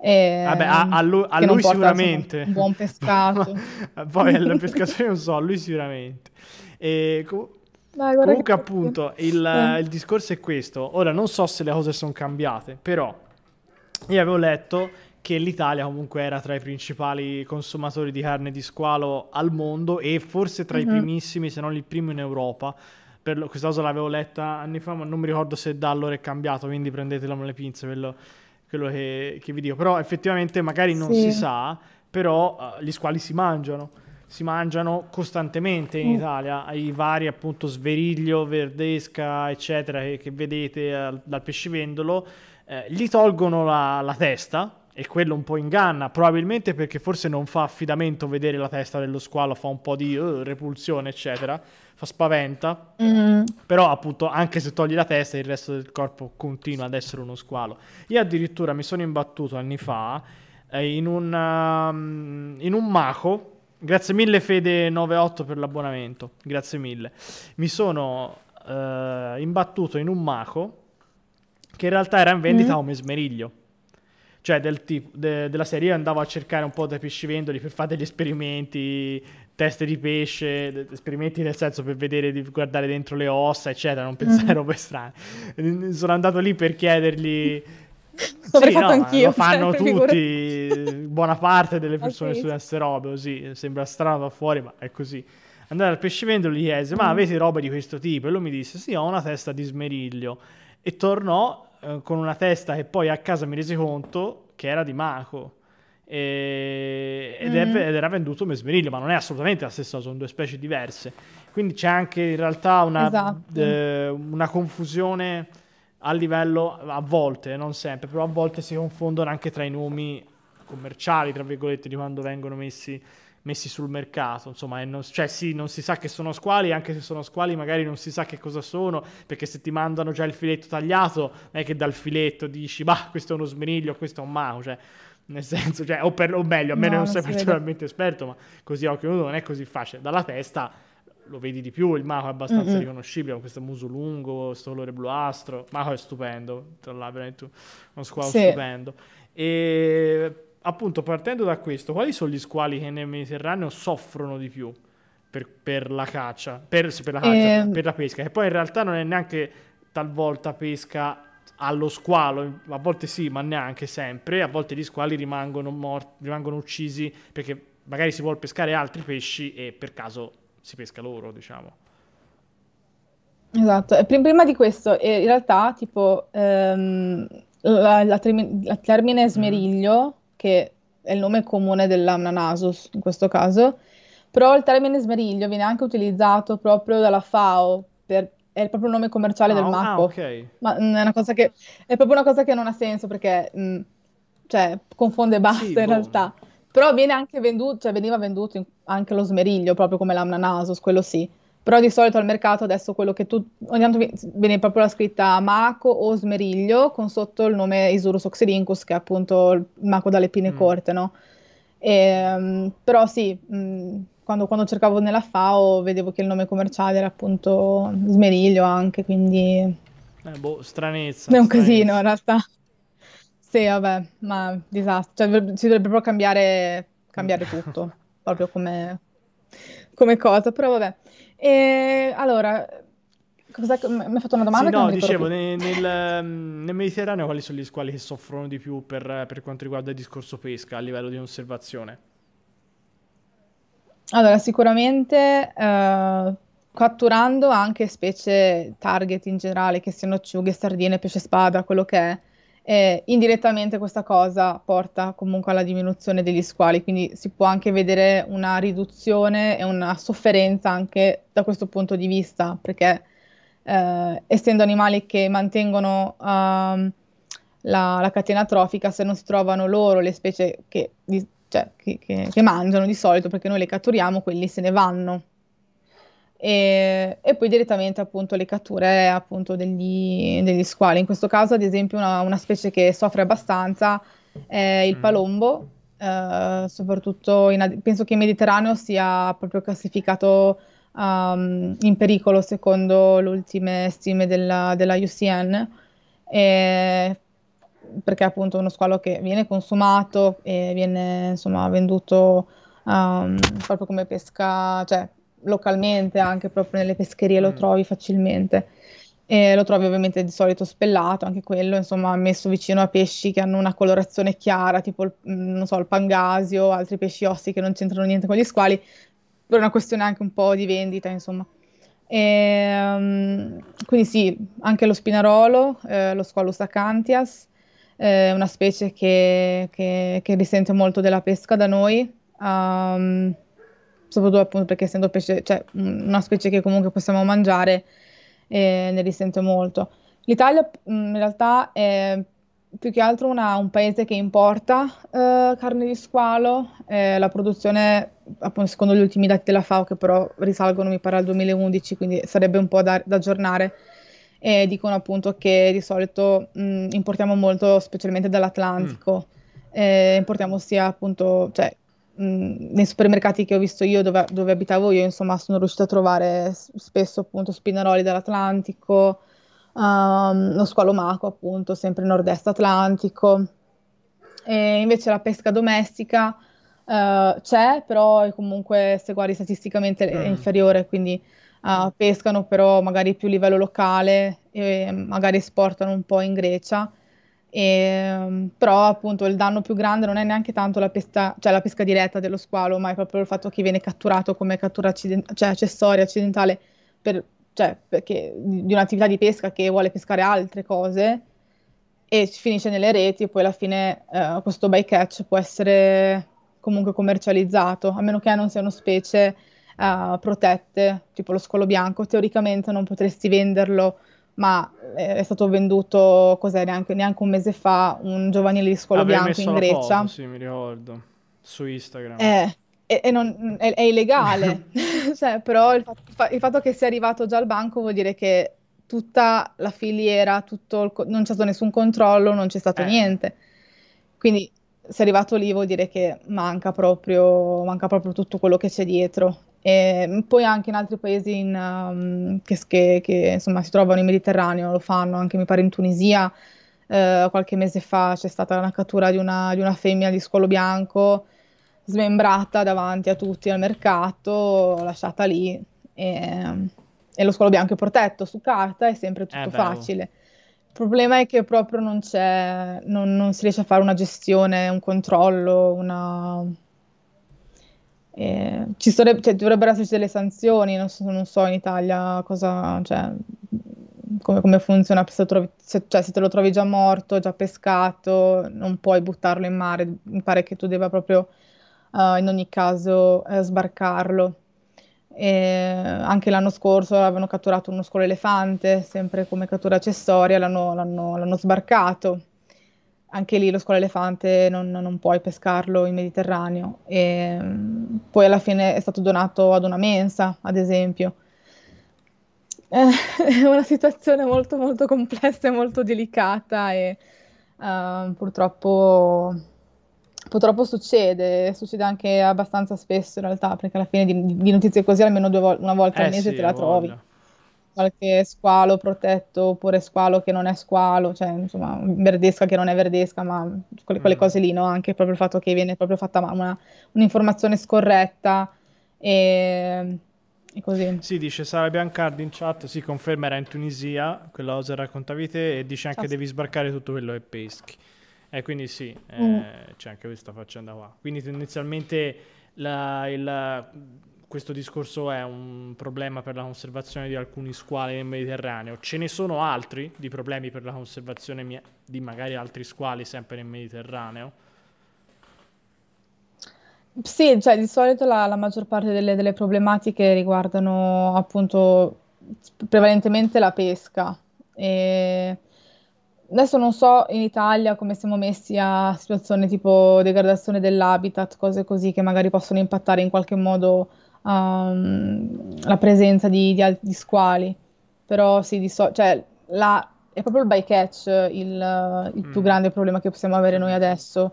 Eh, Vabbè, a, a, lu- a lui, sicuramente. buon pescato. Poi al pescatore non so, a lui sicuramente. E, com- Dai, comunque che... appunto il, eh. il discorso è questo. Ora non so se le cose sono cambiate, però io avevo letto che l'Italia comunque era tra i principali consumatori di carne di squalo al mondo e forse tra mm-hmm. i primissimi, se non il primo in Europa lo, questa cosa l'avevo letta anni fa, ma non mi ricordo se da allora è cambiato, quindi prendetela con le pinze quello, quello che, che, vi dico. Però effettivamente magari non sì. si sa, però uh, gli squali si mangiano. Si mangiano costantemente in mm. Italia, ai vari appunto sveriglio, verdesca, eccetera, che, che vedete uh, dal pescivendolo, eh, gli tolgono la, la testa, e quello un po' inganna, probabilmente perché forse non fa affidamento vedere la testa dello squalo, fa un po' di uh, repulsione, eccetera, fa spaventa, mm. però appunto anche se togli la testa il resto del corpo continua ad essere uno squalo. Io addirittura mi sono imbattuto anni fa eh, in, un, um, in un maco, grazie mille Fede98 per l'abbonamento, grazie mille, mi sono eh, imbattuto in un maco che in realtà era in vendita mm. un mesmeriglio cioè del tipo, de, della serie io andavo a cercare un po' dai pescivendoli per fare degli esperimenti, teste di pesce, esperimenti nel senso per vedere di guardare dentro le ossa, eccetera, non mm. pensare mm. a robe strane. Sono andato lì per chiedergli... Sì, no, lo cioè, fanno cioè, tutti, buona parte delle ah, persone okay. su queste robe, così, sembra strano da fuori, ma è così. Andare al pescivendolo gli chiese, ma mm. avete roba di questo tipo? E lui mi disse, sì, ho una testa di smeriglio. E tornò eh, con una testa che poi a casa mi resi conto che era di Mako. E, ed, mm è, ed, era venduto Mesmerillo, ma non è assolutamente la stessa, sono due specie diverse. Quindi c'è anche in realtà una, esatto. eh, una confusione a livello, a volte, non sempre, però a volte si confondono anche tra i nomi commerciali, tra virgolette, di quando vengono messi messi sul mercato, insomma, non, cioè sì, non si sa che sono squali, anche se sono squali magari non si sa che cosa sono, perché se ti mandano già il filetto tagliato, non è che dal filetto dici, bah, questo è uno smeriglio, questo è un mau, cioè, nel senso, cioè, o, per, o meglio, a me no, non sei particolarmente esperto, ma così a occhio nudo non è così facile, dalla testa lo vedi di più, il Maho è abbastanza mm-hmm. riconoscibile, con questo muso lungo, questo colore bluastro, Maho è stupendo, tra l'altro uno squalo sì. stupendo. E appunto partendo da questo, quali sono gli squali che nel Mediterraneo soffrono di più per, per la caccia, per, per la caccia eh... per la pesca? Che poi in realtà non è neanche talvolta pesca allo squalo, a volte sì, ma neanche sempre, a volte gli squali rimangono, morti, rimangono uccisi perché magari si vuole pescare altri pesci e per caso si pesca loro, diciamo. Esatto, prima di questo, in realtà, tipo, ehm, la, la, la termine mm-hmm. smeriglio che è il nome comune dell'amnanasus in questo caso, però il termine smeriglio viene anche utilizzato proprio dalla FAO per è il proprio nome commerciale oh, del mappo. Ah, ah okay. Ma mh, mm, è, che, è, proprio una cosa che non ha senso perché mh, mm, cioè, confonde basta sì, in boh. realtà. Però viene anche venduto, cioè veniva venduto in, anche lo smeriglio proprio come l'amnanasus, quello sì però di solito al mercato adesso quello che tu ogni tanto viene proprio la scritta Maco o Smeriglio con sotto il nome Isurus Oxyrhynchus che è appunto il Maco dalle pinne mm. corte no? E, ehm, però sì mh, mm, quando, quando, cercavo nella FAO vedevo che il nome commerciale era appunto Smeriglio anche quindi eh, boh, stranezza è un stranezza. casino in realtà sì vabbè ma disastro cioè, si dovrebbe proprio cambiare, cambiare tutto proprio come, come cosa però vabbè e allora, Cosa, mi ha fatto una domanda? Sì, no, dicevo, nel, nel, ehm, nel, Mediterraneo quali sono gli squali che soffrono di più per, per, quanto riguarda il discorso pesca a livello di osservazione? Allora, sicuramente eh, catturando anche specie target in generale, che siano acciughe, sardine, pesce spada, quello che è, eh, indirettamente questa cosa porta comunque alla diminuzione degli squali, quindi si può anche vedere una riduzione e una sofferenza anche da questo punto di vista, perché eh, essendo animali che mantengono uh, la, la, catena trofica, se non si trovano loro le specie che, di, cioè, che, che, che mangiano di solito, perché noi le catturiamo, quelli se ne vanno e, e poi direttamente appunto le catture appunto degli, degli, squali. In questo caso ad esempio una, una specie che soffre abbastanza è il mm. palombo, eh, soprattutto in, penso che in Mediterraneo sia proprio classificato um, in pericolo secondo le ultime stime della, della UCN. E, perché appunto è uno squalo che viene consumato e viene insomma venduto um, proprio come pesca, cioè localmente anche proprio nelle pescherie lo mm. trovi facilmente. E lo trovi ovviamente di solito spellato, anche quello, insomma, messo vicino a pesci che hanno una colorazione chiara, tipo il, mm, non so, il pangasio, altri pesci ossi che non c'entrano niente con gli squali, per una questione anche un po' di vendita, insomma. E, um, quindi sì, anche lo spinarolo, eh, lo squalus acantias, eh, una specie che, che, che, risente molto della pesca da noi. Um, soprattutto appunto perché essendo pesce, cioè, mm, una specie che comunque possiamo mangiare, eh, ne risente molto. L'Italia mm, in realtà è più che altro una, un paese che importa eh, carne di squalo, eh, la produzione appunto secondo gli ultimi dati della FAO che però risalgono mi pare al 2011, quindi sarebbe un po' da, da aggiornare, eh, dicono appunto che di solito mh, mm, importiamo molto specialmente dall'Atlantico, mm. importiamo sia appunto, cioè nei supermercati che ho visto io dove, dove, abitavo io, insomma, sono riuscita a trovare spesso appunto spinaroli dall'Atlantico, um, ehm, lo squalomaco appunto, sempre nord-est Atlantico. E invece la pesca domestica uh, c'è, però è comunque, se guardi statisticamente, è mm. inferiore, quindi uh, pescano però magari più a livello locale e magari esportano un po' in Grecia e, ehm, però appunto il danno più grande non è neanche tanto la pesca, cioè la pesca diretta dello squalo, ma è proprio il fatto che viene catturato come cattura acciden- cioè accessoria, accidentale, per, cioè, perché, di un'attività di pesca che vuole pescare altre cose e finisce nelle reti e poi alla fine eh, questo bycatch può essere comunque commercializzato, a meno che non siano specie eh, protette, tipo lo squalo bianco, teoricamente non potresti venderlo ma eh, è stato venduto, cos'è, neanche, neanche un mese fa, un giovanile di scuola ah, bianco in Grecia. Foto, sì, mi ricordo, su Instagram. Eh, e, e non, è, è, illegale, cioè, però il fatto, il fatto, che sia arrivato già al banco vuol dire che tutta la filiera, tutto il, non c'è stato nessun controllo, non c'è stato eh. niente. Quindi se è arrivato lì vuol dire che manca proprio, manca proprio tutto quello che c'è dietro e ehm, poi anche in altri paesi in, um, che, che, che insomma, si trovano in Mediterraneo lo fanno, anche mi pare in Tunisia eh, qualche mese fa c'è stata la cattura di una, di una femmina di scollo bianco smembrata davanti a tutti al mercato, lasciata lì e, e lo scollo bianco è protetto su carta, è sempre tutto eh facile. Il problema è che proprio non c'è, non, non si riesce a fare una gestione, un controllo, una, eh, ci sare- cioè, dovrebbero esserci delle sanzioni, non so, non so in Italia cosa, cioè, come, come, funziona, se, trovi, se, cioè, se, te lo trovi già morto, già pescato, non puoi buttarlo in mare, mi pare che tu debba proprio uh, in ogni caso eh, sbarcarlo. E anche l'anno scorso avevano catturato uno scolo elefante, sempre come cattura accessoria, l'hanno, l'hanno, l'hanno sbarcato anche lì lo scuola elefante non, non, puoi pescarlo in Mediterraneo. E, ehm, poi alla fine è stato donato ad una mensa, ad esempio. Eh, è una situazione molto molto complessa e molto delicata e uh, purtroppo, purtroppo, succede, succede anche abbastanza spesso in realtà, perché alla fine di, di notizie così almeno vo- una volta eh al mese sì, te la trovi qualche squalo protetto oppure squalo che non è squalo, cioè insomma verdesca che non è verdesca, ma quelle, quelle mm. cose lì, no? Anche proprio il fatto che viene proprio fatta una, un'informazione scorretta e, e, così. Sì, dice Sara Biancardi in chat, si conferma era in Tunisia, quella cosa raccontavi te, e dice anche Ciao. devi sbarcare tutto quello che peschi. E eh, quindi sì, eh, mm. c'è anche questa faccenda qua. Quindi tendenzialmente la, il questo discorso è un problema per la conservazione di alcuni squali nel Mediterraneo. Ce ne sono altri di problemi per la conservazione di magari altri squali sempre nel Mediterraneo? Sì, cioè di solito la, la maggior parte delle, delle, problematiche riguardano appunto prevalentemente la pesca. E adesso non so in Italia come siamo messi a situazioni tipo degradazione dell'habitat, cose così che magari possono impattare in qualche modo um, la presenza di, di, di, squali, però sì, di so- cioè, la, è proprio il bycatch il, il mm. più grande problema che possiamo avere noi adesso.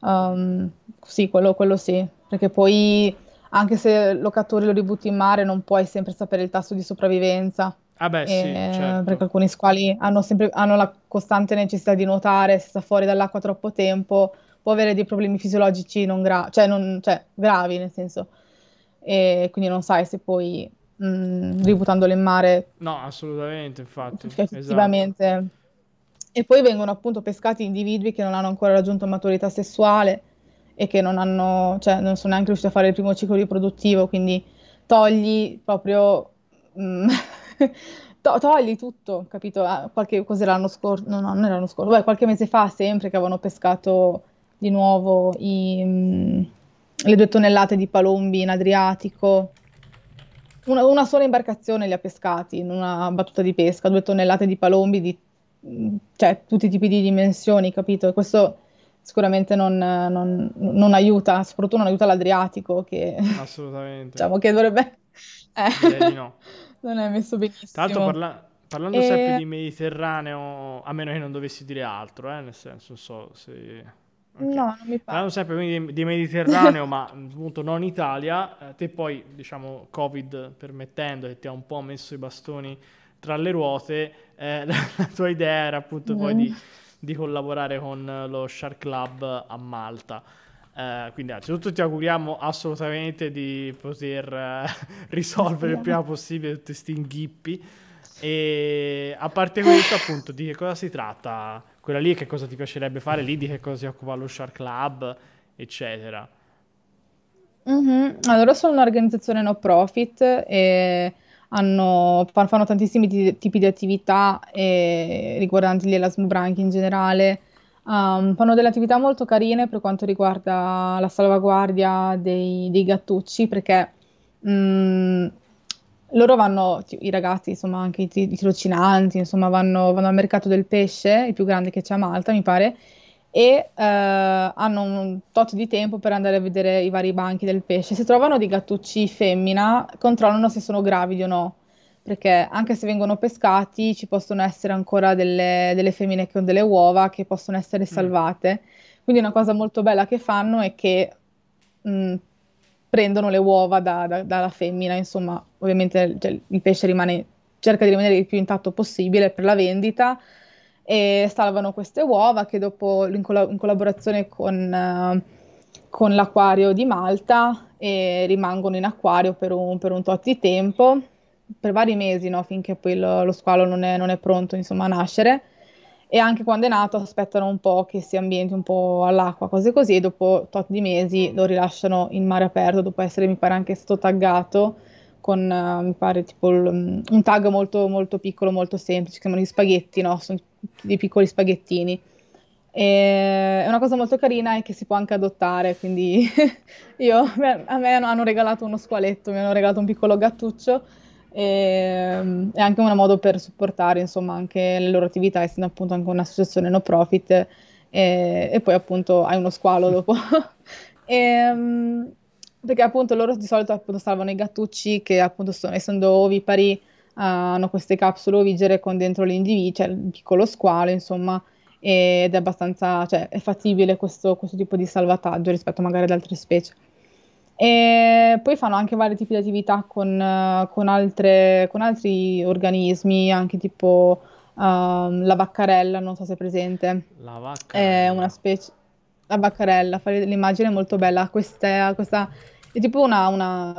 Um, sì, quello, quello sì, perché poi anche se lo catturi lo ributti in mare non puoi sempre sapere il tasso di sopravvivenza. Ah beh, e, sì, eh, certo. Perché alcuni squali hanno, sempre, hanno la costante necessità di nuotare, se sta fuori dall'acqua troppo tempo può avere dei problemi fisiologici non gra- cioè non, cioè, gravi, nel senso e quindi non sai se poi mh, mm, ributtandole in mare... No, assolutamente, infatti. Esatto. Effettivamente. Esatto. E poi vengono appunto pescati individui che non hanno ancora raggiunto maturità sessuale e che non hanno, cioè non sono neanche riusciti a fare il primo ciclo riproduttivo, quindi togli proprio... Mh, mm, to- togli tutto, capito? Ah, qualche, cos'è l'anno scorso? No, no, non era l'anno scorso, Beh, qualche mese fa sempre che avevano pescato di nuovo i... Mh, mm, le due tonnellate di palombi in Adriatico. Una, una, sola imbarcazione li ha pescati in una battuta di pesca, due tonnellate di palombi di cioè, tutti i tipi di dimensioni, capito? E questo sicuramente non, non, non, aiuta, soprattutto non aiuta l'Adriatico che... Assolutamente. diciamo che dovrebbe... Eh. No. non è messo benissimo. Tra l'altro parla... parlando e... Eh, sempre di Mediterraneo, a meno che non dovessi dire altro, eh, nel senso, non so se... No, non mi pare. Parlando sempre quindi di Mediterraneo, ma appunto non Italia, eh, te poi, diciamo, Covid permettendo che ti ha un po' messo i bastoni tra le ruote, eh, la, tua idea era appunto mm. poi di, mm-hmm. di, collaborare con lo Shark Club a Malta. Eh, quindi innanzitutto ti auguriamo assolutamente di poter eh, risolvere il prima possibile tutti questi inghippi. E a parte questo, appunto, di che cosa si tratta quella lì che cosa ti piacerebbe fare, lì di che cosa si occupa lo Shark Club, eccetera. Mm-hmm. Allora sono un'organizzazione no profit e hanno, fanno tantissimi t- tipi di attività e, riguardanti gli Erasmus Branch in generale. Um, fanno delle attività molto carine per quanto riguarda la salvaguardia dei, dei gattucci perché mh, mm, loro vanno, i ragazzi, insomma, anche i, i tirocinanti, insomma, vanno, vanno, al mercato del pesce, il più grande che c'è a Malta, mi pare, e eh, hanno un tot di tempo per andare a vedere i vari banchi del pesce. Se trovano dei gattucci femmina, controllano se sono gravidi o no, perché anche se vengono pescati ci possono essere ancora delle, delle femmine con delle uova che possono essere mm. salvate. Mm. Quindi una cosa molto bella che fanno è che mh, mm, prendono le uova da, da, dalla femmina, insomma, ovviamente cioè, il pesce rimane, cerca di rimanere il più intatto possibile per la vendita e salvano queste uova che dopo in, colla- in collaborazione con... Uh, con l'acquario di Malta e rimangono in acquario per un, per un tot di tempo, per vari mesi, no? finché poi lo, lo squalo non è, non è, pronto insomma, a nascere e anche quando è nato aspettano un po' che si ambienti un po' all'acqua, cose così, e dopo tot di mesi lo rilasciano in mare aperto, dopo essere, mi pare, anche stato taggato con, uh, mi pare, tipo l- mm, un tag molto, molto piccolo, molto semplice, che chiamano gli spaghetti, no? Sono dei piccoli spaghettini. E una cosa molto carina e che si può anche adottare, quindi io, a me hanno regalato uno squaletto, mi hanno regalato un piccolo gattuccio e, ehm, è anche un modo per supportare insomma anche le loro attività essendo appunto anche un'associazione no profit e, e poi appunto hai uno squalo dopo e, ehm, perché appunto loro di solito appunto salvano i gattucci che appunto sono, essendo ovipari hanno queste capsule ovigere con dentro l'individuo, cioè il piccolo squalo insomma ed è abbastanza, cioè è fattibile questo, questo tipo di salvataggio rispetto magari ad altre specie. E poi fanno anche vari tipi di attività con, eh, con, altre, con altri organismi, anche tipo uh, la baccarella, non so se è presente. La baccarella. È una specie... La vaccarella, l'immagine è molto bella, questa, questa è tipo una, una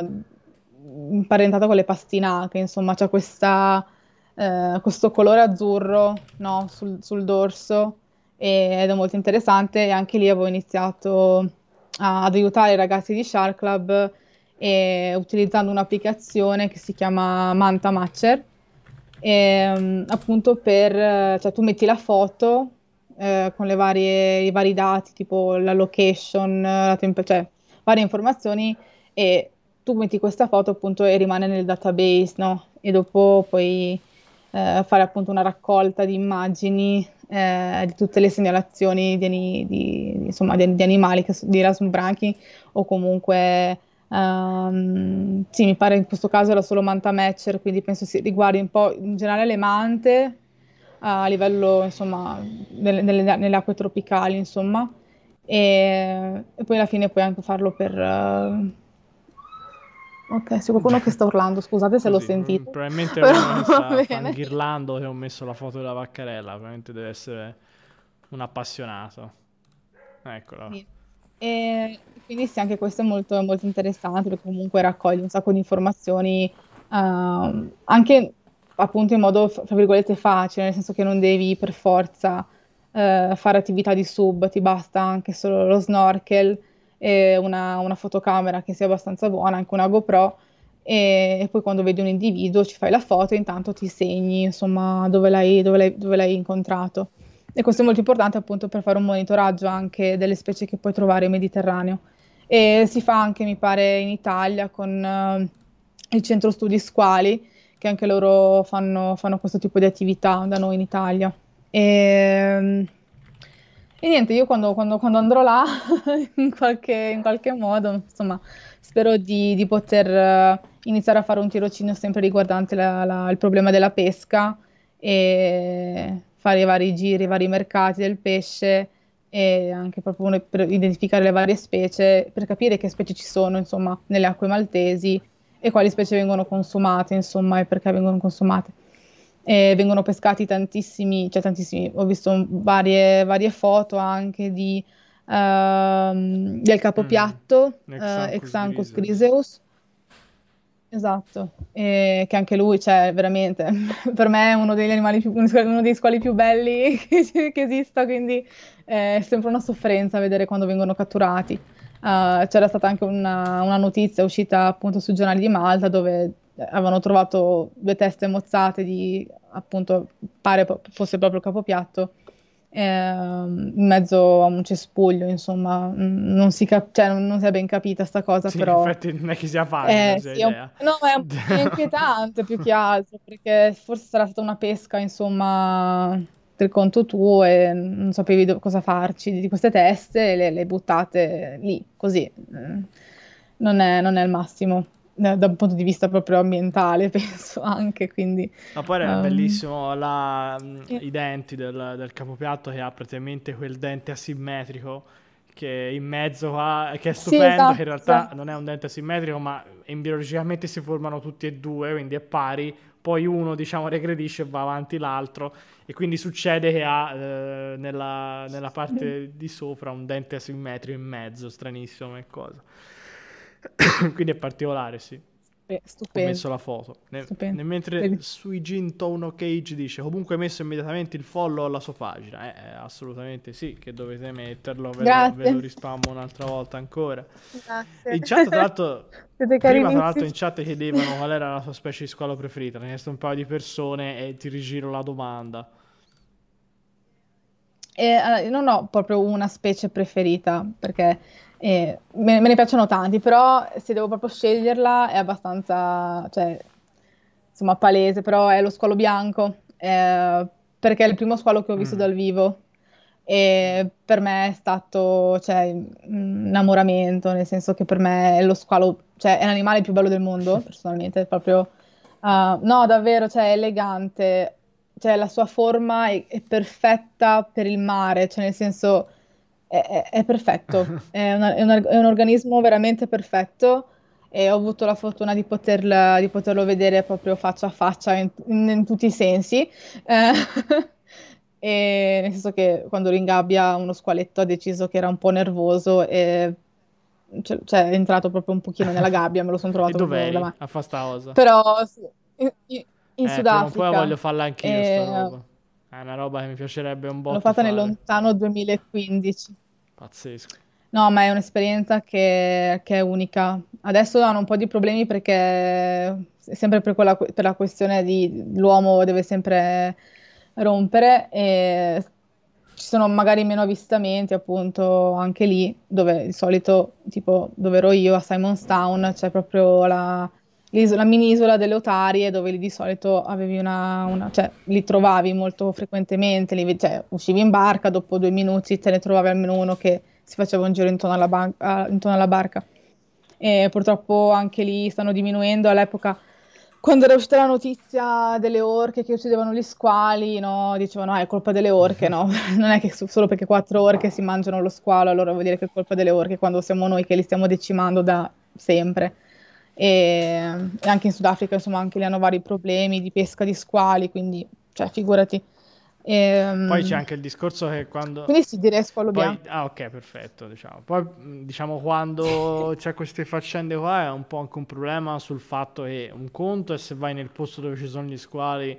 imparentata con le pastinache, insomma, c'è questa, eh, questo colore azzurro no? sul, sul, dorso ed è molto interessante e anche lì avevo iniziato a, ad aiutare i ragazzi di Shark Club e, utilizzando un'applicazione che si chiama Manta Matcher. E, ehm, appunto per, cioè tu metti la foto eh, con varie, i vari dati tipo la location, la temp- cioè varie informazioni e tu metti questa foto appunto e rimane nel database, no? E dopo puoi eh, fare appunto una raccolta di immagini eh, di tutte le segnalazioni di, di, insomma, di, di animali che, di Erasmus Branchi o comunque... Um, sì, mi pare in questo caso era solo Manta Matcher, quindi penso si riguardi un po' in generale le mante a livello, insomma, nelle, nelle, nelle acque tropicali, insomma, e, e, poi alla fine puoi anche farlo per, uh, Ok, c'è qualcuno che sta urlando, scusate se sì, l'ho sentito. Mm, probabilmente Però, uno sta ghirlando che ho messo la foto della vaccarella, probabilmente deve essere un appassionato. Eccolo. Sì. E quindi sì, anche questo è molto, molto, interessante perché comunque raccoglie un sacco di informazioni uh, anche appunto in modo, tra virgolette, facile, nel senso che non devi per forza uh, fare attività di sub, ti basta anche solo lo snorkel eh, una, una, fotocamera che sia abbastanza buona, anche una GoPro, e, e, poi quando vedi un individuo ci fai la foto e intanto ti segni insomma dove l'hai, dove l'hai, dove l'hai incontrato. E questo è molto importante appunto per fare un monitoraggio anche delle specie che puoi trovare in Mediterraneo. E si fa anche, mi pare, in Italia con eh, il centro studi squali, che anche loro fanno, fanno, questo tipo di attività da noi in Italia. E, e niente, io quando, quando, quando andrò là, in, qualche, in qualche, modo, insomma, spero di, di, poter eh, iniziare a fare un tirocinio sempre riguardante la, la, il problema della pesca e fare i vari giri, i vari mercati del pesce e anche proprio per identificare le varie specie, per capire che specie ci sono, insomma, nelle acque maltesi e quali specie vengono consumate, insomma, e perché vengono consumate eh, vengono pescati tantissimi, cioè tantissimi, ho visto varie, varie foto anche di, uh, del capopiatto, mm. Exancus uh, Griseus. Esatto, e che anche lui, cioè, veramente, per me è uno degli animali più, uno dei squali più belli che, che esista, quindi eh, è sempre una sofferenza vedere quando vengono catturati. Uh, c'era stata anche una, una, notizia uscita appunto sui giornali di Malta dove avevano trovato due teste mozzate di appunto pare fosse proprio capopiatto, eh, in mezzo a un cespuglio, insomma, non si, cap- cioè, non, non si è ben capita sta cosa, sì, però... effetti non è che sia facile, eh, cioè, sì, è un... No, è un po' inquietante più che altro, perché forse sarà stata una pesca, insomma, del conto tuo e non sapevi do- cosa farci di queste teste e le, le buttate lì, così. Non è, non è il massimo. Eh, da un punto di vista proprio ambientale, penso anche, quindi... Ma poi era um... bellissimo la, yeah. i denti del, del, capopiatto che ha praticamente quel dente asimmetrico che in mezzo qua, che è stupendo, sì, esatto, che in esatto, realtà sì. non è un dente asimmetrico, ma embriologicamente si formano tutti e due, quindi è pari, poi uno diciamo regredisce e va avanti l'altro e quindi succede che ha eh, nella, nella parte di sopra un dente asimmetrico in mezzo, stranissimo e cosa. Quindi è particolare, sì. Eh, stupendo. Ho messo la foto. Ne, ne mentre sui Gin Tono Cage dice comunque ho messo immediatamente il follow alla sua pagina. Eh, eh assolutamente sì, che dovete metterlo. Ve lo, ve lo, rispammo un'altra volta ancora. Grazie. In chat, tra l'altro, prima, tra l'altro in chat chiedevano qual era la sua specie di squalo preferita. Ne ho chiesto un paio di persone e ti rigiro la domanda. Eh, non ho proprio una specie preferita perché eh, me, me, ne piacciono tanti, però se devo proprio sceglierla è abbastanza, cioè, insomma, palese, però è lo squalo bianco, eh, perché è il primo squalo che ho visto mm. dal vivo e per me è stato, cioè, un innamoramento, nel senso che per me è lo squalo, cioè, è l'animale più bello del mondo, personalmente, proprio, uh, no, davvero, cioè, è elegante, cioè, la sua forma è, è perfetta per il mare, cioè, nel senso è, è, perfetto, è, una, un, è, un, organismo veramente perfetto e ho avuto la fortuna di, poterla, di poterlo vedere proprio faccia a faccia in, in, in tutti i sensi. Eh, e nel senso che quando ero uno squaletto ha deciso che era un po' nervoso e cioè, cioè, è entrato proprio un pochino nella gabbia, me lo sono trovato dove davanti. a Fastaosa. Però sì, in, in eh, Sudafrica. Poi voglio farla anch'io e... sta eh, roba. È una roba che mi piacerebbe un po'. L'ho fatta fare. nel lontano 2015. Pazzesco. No, ma è un'esperienza che, che, è unica. Adesso hanno un po' di problemi perché sempre per, quella, per la questione di l'uomo deve sempre rompere e ci sono magari meno avvistamenti appunto anche lì dove di solito tipo dove ero io a Simonstown c'è proprio la, la mini isola delle Otarie, dove lì di solito avevi una, una cioè li trovavi molto frequentemente, li, cioè, uscivi in barca, dopo due minuti te ne trovavi almeno uno che si faceva un giro intorno alla, ban- a, intorno alla barca. E purtroppo anche lì stanno diminuendo all'epoca. Quando era uscita la notizia delle orche che uccidevano gli squali, no? dicevano ah, è colpa delle orche, no? non è che solo perché quattro orche si mangiano lo squalo, allora vuol dire che è colpa delle orche, quando siamo noi che li stiamo decimando da sempre e, e anche in Sudafrica insomma anche lì hanno vari problemi di pesca di squali, quindi cioè figurati. E, ehm, poi c'è anche il discorso che quando... Quindi si direi squalo poi... bianco. Ah ok, perfetto. Diciamo. Poi diciamo quando c'è queste faccende qua è un po' anche un problema sul fatto che un conto è se vai nel posto dove ci sono gli squali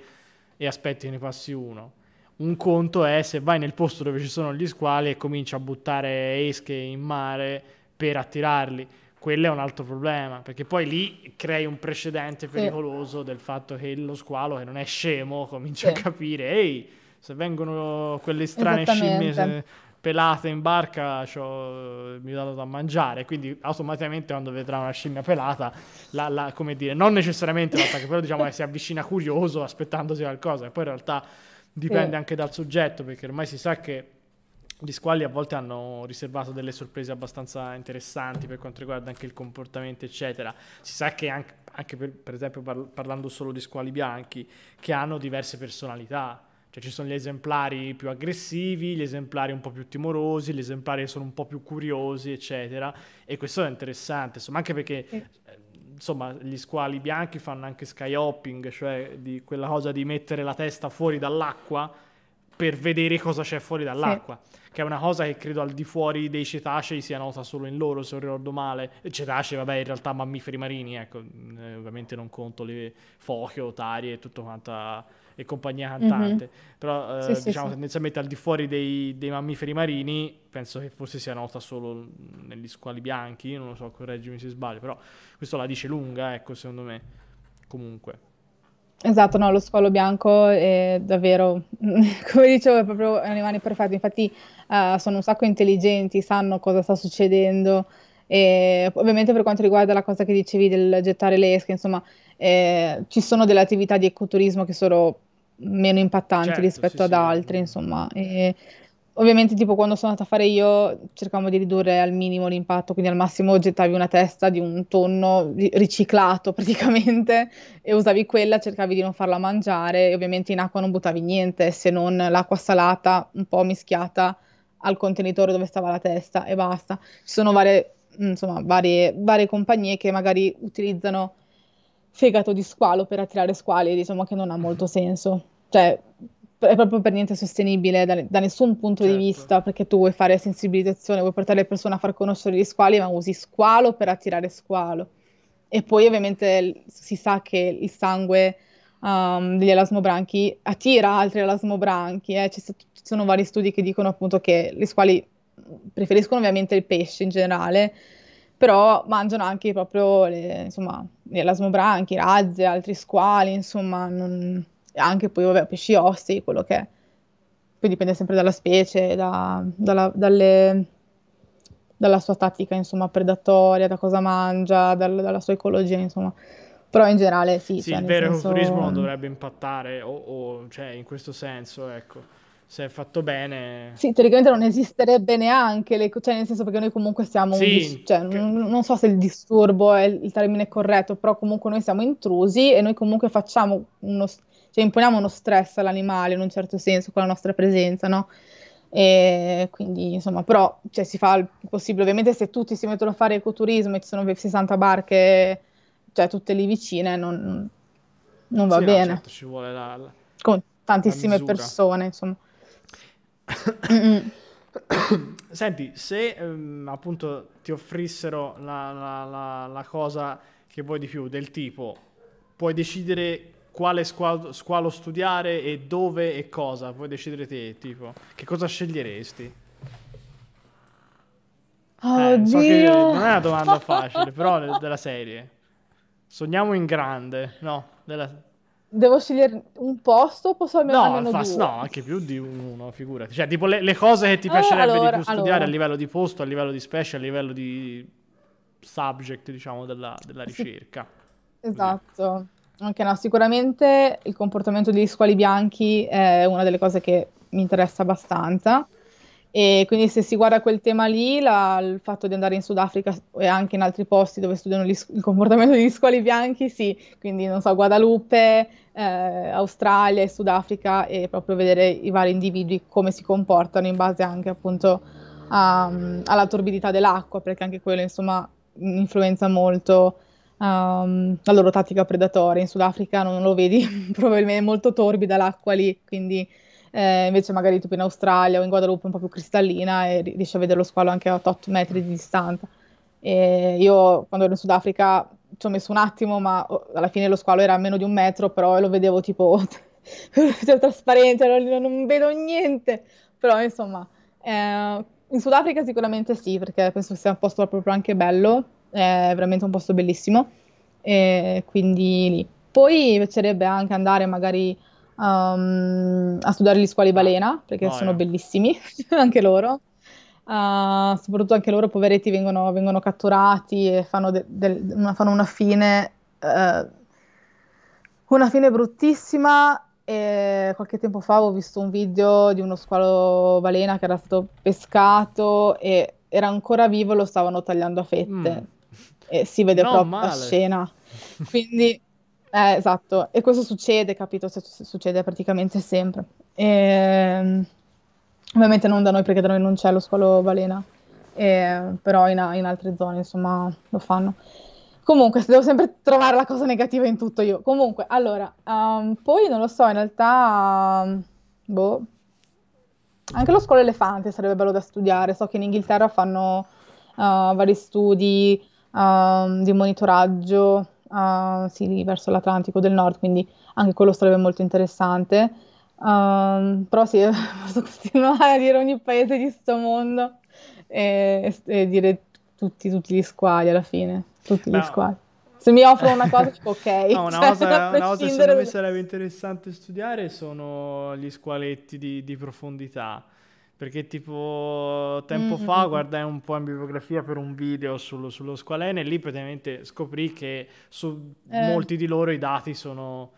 e aspetti che ne passi uno. Un conto è se vai nel posto dove ci sono gli squali e cominci a buttare esche in mare per attirarli quello è un altro problema, perché poi lì crei un precedente pericoloso sì. del fatto che lo squalo, che non è scemo, comincia sì. a capire, ehi, se vengono quelle strane scimmie pelate in barca, mi ho dato da mangiare, quindi automaticamente quando vedrà una scimmia pelata, la, la, come dire, non necessariamente l'attacca, però diciamo che si avvicina curioso aspettandosi qualcosa, e poi in realtà dipende sì. anche dal soggetto, perché ormai si sa che gli squali a volte hanno riservato delle sorprese abbastanza interessanti per quanto riguarda anche il comportamento, eccetera. Si sa che anche, anche per, per, esempio par- parlando solo di squali bianchi, che hanno diverse personalità. Cioè ci sono gli esemplari più aggressivi, gli esemplari un po' più timorosi, gli esemplari che sono un po' più curiosi, eccetera. E questo è interessante, insomma, anche perché... Eh insomma, gli squali bianchi fanno anche sky hopping, cioè di quella cosa di mettere la testa fuori dall'acqua per vedere cosa c'è fuori dall'acqua. Sì. Che è una cosa che credo al di fuori dei cetacei sia nota solo in loro, se non ricordo male. Cetacei, vabbè, in realtà mammiferi marini, ecco, mm, eh, ovviamente non conto le foche, otarie e tutto quanta e compagnia mhm. cantante. Mm-hmm. Però eh, sì, diciamo sì, tendenzialmente al di fuori dei, dei, mammiferi marini, penso che forse sia nota solo negli squali bianchi, non lo so, correggimi se sbaglio, però questo la dice lunga, ecco, secondo me. Comunque. Esatto, no, lo squalo bianco è davvero, come dicevo, è proprio un animale perfetto. Infatti, eh, sono un sacco intelligenti, sanno cosa sta succedendo. E ovviamente per quanto riguarda la cosa che dicevi del gettare le esche, insomma, eh, ci sono delle attività di ecoturismo che sono meno impattanti certo, rispetto sì, ad sì, altre, insomma. E ovviamente tipo quando sono andata a fare io cercavo di ridurre al minimo l'impatto, quindi al massimo gettavi una testa di un tonno riciclato praticamente e usavi quella, cercavi di non farla mangiare e ovviamente in acqua non buttavi niente se non l'acqua salata un po' mischiata al contenitore dove stava la testa e basta. Ci sono varie, insomma, varie, varie compagnie che magari utilizzano fegato di squalo per attirare squali, diciamo che non ha molto senso. Cioè, è proprio per niente sostenibile da, da nessun punto certo. di vista, perché tu vuoi fare sensibilizzazione, vuoi portare le persone a far conoscere gli squali, ma usi squalo per attirare squalo. E poi ovviamente si sa che il sangue um, degli elasmobranchi attira altri elasmobranchi, eh. ci, ci sono vari studi che dicono appunto che gli squali preferiscono ovviamente il pesce in generale, però mangiano anche proprio le, insomma, gli elasmobranchi, razze, altri squali, insomma, non anche poi vabbè, pesci ossi, quello che è. Poi dipende sempre dalla specie, da, dalla, dalle, dalla, sua tattica, insomma, predatoria, da cosa mangia, dal, dalla sua ecologia, insomma. Però in generale sì. Sì, cioè, il vero senso... futurismo dovrebbe impattare, o, o, cioè, in questo senso, ecco se è fatto bene. Sì, teoricamente non esisterebbe neanche, le, cioè nel senso perché noi comunque siamo, sì, dis- cioè, che... non, non so se il disturbo è il termine corretto, però comunque noi siamo intrusi e noi comunque facciamo uno, cioè imponiamo uno stress all'animale in un certo senso con la nostra presenza, no? E quindi insomma, però cioè, si fa il possibile. Ovviamente se tutti si mettono a fare ecoturismo e ci sono 60 barche, cioè tutte lì vicine, non, non va sì, bene. No, certo, ci vuole la, la, con tantissime persone, insomma. Senti, se ehm, appunto ti offrissero la, la, la, la, cosa che vuoi di più, del tipo, puoi decidere quale squalo, squalo studiare e dove e cosa. Puoi decidere te, tipo, che cosa sceglieresti? Oh, eh, so non è una domanda facile, però eh, della serie. Sogniamo in grande, no? Della... Devo scegliere un posto? Posso almeno, no, almeno fast, No, anche più di uno, figurati. Cioè, tipo le, le cose che ti eh, piacerebbe allora, di più studiare allora. a livello di posto, a livello di specie, a livello di subject, diciamo, della, della ricerca. Sì. Esatto. Così. Ok, no, sicuramente il comportamento degli squali bianchi è una delle cose che mi interessa abbastanza. E quindi se si guarda quel tema lì, la, il fatto di andare in Sudafrica e anche in altri posti dove studiano gli, il comportamento degli squali bianchi, sì, quindi non so, Guadalupe, eh, Australia e Sudafrica e proprio vedere i vari individui come si comportano in base anche appunto a, alla torbidità dell'acqua, perché anche quello insomma influenza molto um, la loro tattica predatoria. In Sudafrica non lo vedi, probabilmente è molto torbida l'acqua lì, quindi eh, invece magari tipo in Australia o in Guadalupe è un po' più cristallina e riesci a vedere lo squalo anche a 8 metri di distanza. E io quando ero in Sudafrica ci ho messo un attimo, ma oh, alla fine lo squalo era a meno di un metro, però lo vedevo tipo trasparente, non, non, vedo niente. Però insomma, eh, in Sudafrica sicuramente sì, perché penso che sia un posto proprio anche bello è veramente un posto bellissimo, e quindi lì. Poi mi piacerebbe anche andare magari um, a studiare gli squali balena, perché no, sono eh. bellissimi anche loro. Uh, soprattutto anche loro, poveretti, vengono, vengono catturati e fanno, de- de- una, fanno una, fine, uh, una fine bruttissima. E qualche tempo fa ho visto un video di uno squalo balena che era stato pescato e era ancora vivo, e lo stavano tagliando a fette. Mm e si vede non proprio male. la scena. Quindi, eh, esatto, e questo succede, capito? Se, succede praticamente sempre. E, ehm, ovviamente non da noi perché da noi non c'è lo squalo balena, e, ehm, però in, in altre zone insomma lo fanno. Comunque, devo sempre trovare la cosa negativa in tutto io. Comunque, allora, um, poi non lo so, in realtà, um, boh, anche lo scuolo elefante sarebbe bello da studiare. So che in Inghilterra fanno uh, vari studi uh, di monitoraggio uh, sì, verso l'Atlantico del Nord, quindi anche quello sarebbe molto interessante. Um, però sì, posso continuare a dire ogni paese di sto mondo e, e dire tutti, tutti, gli squali alla fine, tutti no. gli squali. Se mi offrono una cosa, tipo, ok. No, una, cioè, cosa, una cosa secondo me sarebbe interessante studiare sono gli squaletti di, di profondità. Perché tipo tempo mm-hmm. fa guardai un po' in bibliografia per un video sullo, sullo squalene e lì praticamente scoprì che su eh. molti di loro i dati sono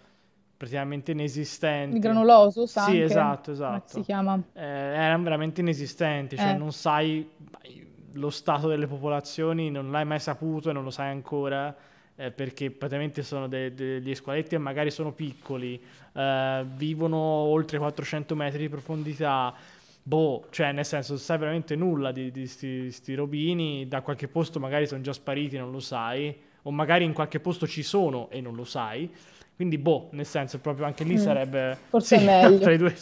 praticamente inesistenti. Il granuloso, sa? Sì, esatto, esatto. Si chiama. Eh, erano veramente inesistenti, cioè eh. non sai lo stato delle popolazioni, non l'hai mai saputo e non lo sai ancora. Eh, perché praticamente sono de- de- degli squaletti e magari sono piccoli, eh, vivono oltre 400 metri di profondità, boh, cioè nel senso sai veramente nulla di, questi robini, da qualche posto magari sono già spariti, non lo sai, o magari in qualche posto ci sono e non lo sai, quindi boh, nel senso proprio anche lì mm. sarebbe... Forse sì, meglio. Tra i due,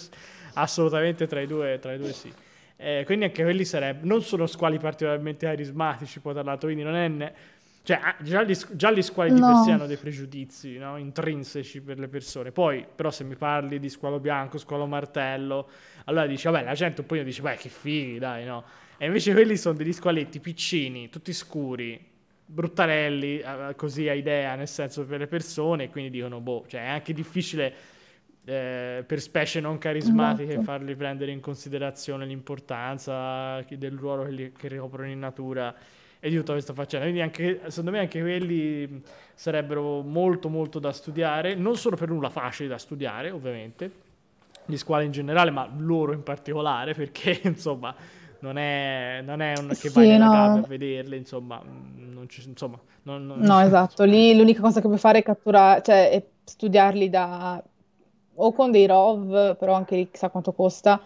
assolutamente tra i due, tra i due sì. Eh, quindi anche quelli sarebbero, non sono squali particolarmente carismatici, poi dall'altro, quindi non è... Ne- cioè, ah, già gli, già gli squali di no. per sé hanno dei pregiudizi no? intrinseci per le persone. Poi, però, se mi parli di squalo bianco, squalo martello, allora dici, vabbè, la gente un po' dice, beh, che fighi, dai, no? E invece quelli sono degli squaletti piccini, tutti scuri, bruttarelli, così a idea, nel senso per le persone, quindi dicono, boh, cioè è anche difficile eh, per specie non carismatiche esatto. farli prendere in considerazione l'importanza del ruolo che, li, che ricoprono in natura e di tutto questo facendo. Quindi anche, secondo me anche quelli sarebbero molto molto da studiare, non sono per nulla facili da studiare ovviamente, gli squali in generale, ma loro in particolare perché insomma non è, non è un che sì, vai no. a vederle, insomma, mm, non ci, insomma non, non, no, esatto, lì l'unica cosa che puoi fare è catturare, cioè è studiarli da o con dei ROV, però anche lì chissà quanto costa,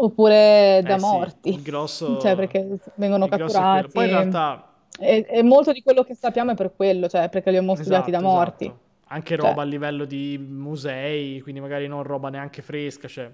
oppure da eh, morti, sì, grosso... cioè perché vengono catturati. Poi in realtà... E, e, molto di quello che sappiamo è per quello, cioè perché li abbiamo studiati esatto, da morti. Esatto. Anche cioè roba a livello di musei, quindi magari non roba neanche fresca, cioè...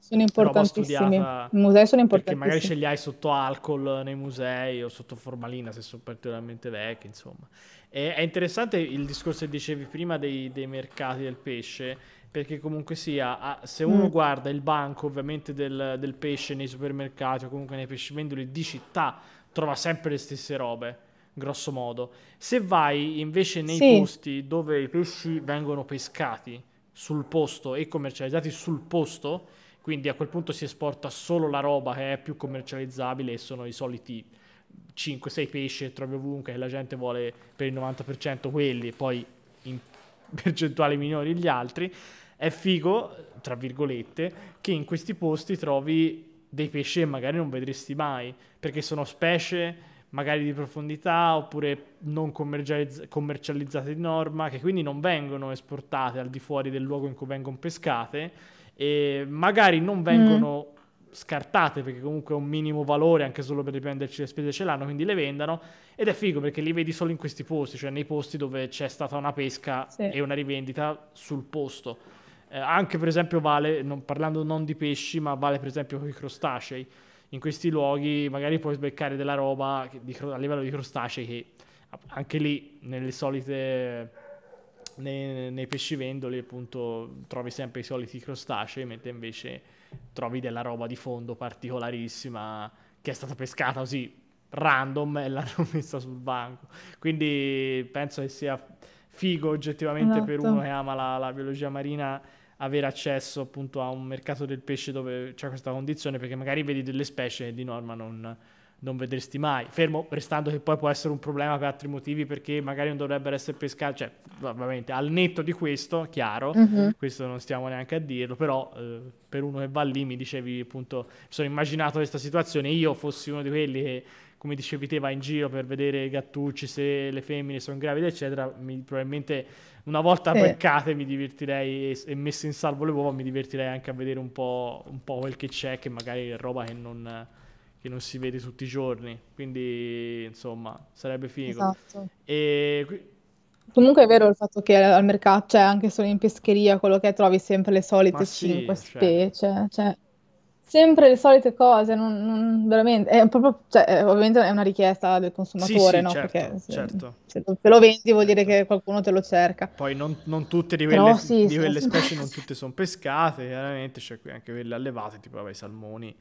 Sono importantissimi. I musei sono importantissimi. Perché magari ce li hai sotto alcol nei musei o sotto formalina se sono particolarmente vecchi, insomma. E è interessante il discorso che dicevi prima dei, dei mercati del pesce, perché comunque sia, se mm. uno mm. guarda il banco ovviamente del, del, pesce nei supermercati o comunque nei pescivendoli di città, trova sempre le stesse robe, grosso modo. Se vai invece nei sì. posti dove i pesci vengono pescati sul posto e commercializzati sul posto, quindi a quel punto si esporta solo la roba che è più commercializzabile e sono i soliti 5-6 pesci che trovi ovunque e la gente vuole per il 90% quelli poi in percentuali minori gli altri, è figo, tra virgolette, che in questi posti trovi dei pesci che magari non vedresti mai, perché sono specie magari di profondità oppure non commercializz- commercializzate di norma, che quindi non vengono esportate al di fuori del luogo in cui vengono pescate e magari non mm. vengono mm scartate perché comunque un minimo valore anche solo per riprenderci le spese ce l'hanno, quindi le vendano ed è figo perché li vedi solo in questi posti, cioè nei posti dove c'è stata una pesca sì. e una rivendita sul posto. Eh, anche per esempio vale, non, parlando non di pesci, ma vale per esempio con i crostacei. In questi luoghi magari puoi sbeccare della roba che, di, a livello di crostacei che anche lì nelle solite... Nei, nei pescivendoli appunto trovi sempre i soliti crostacei, mentre invece trovi della roba di fondo particolarissima che è stata pescata così random e l'hanno messa sul banco. Quindi penso che sia figo oggettivamente esatto. per uno che ama la, la, biologia marina avere accesso appunto a un mercato del pesce dove c'è questa condizione perché magari vedi delle specie che di norma non, non vedresti mai, fermo restando che poi può essere un problema per altri motivi perché magari non dovrebbero essere pescati, cioè ovviamente al netto di questo, chiaro, uh-huh. questo non stiamo neanche a dirlo, però eh, per uno che va lì mi dicevi appunto, mi sono immaginato questa situazione, io fossi uno di quelli che come dicevi te va in giro per vedere i Gattucci se le femmine sono gravide eccetera, mi, probabilmente una volta sì. peccate mi divertirei e, e messe in salvo le uova mi divertirei anche a vedere un po', un po' quel che c'è che magari è roba che non che non si vede tutti i giorni, quindi insomma sarebbe finito. Esatto. E Comunque è vero il fatto che al mercato, cioè anche solo in pescheria, quello che trovi sempre le solite sì, 5 cioè, specie, cioè sempre le solite cose, non, non- veramente, è proprio, cioè, ovviamente è una richiesta del consumatore, sì, no? certo, Perché se, certo. se lo vendi vuol dire certo. che qualcuno te lo cerca. Poi non, non tutte di quelle, sì, di quelle sempre... specie, non tutte sono pescate, chiaramente c'è qui anche quelle allevate, tipo vabbè, i salmoni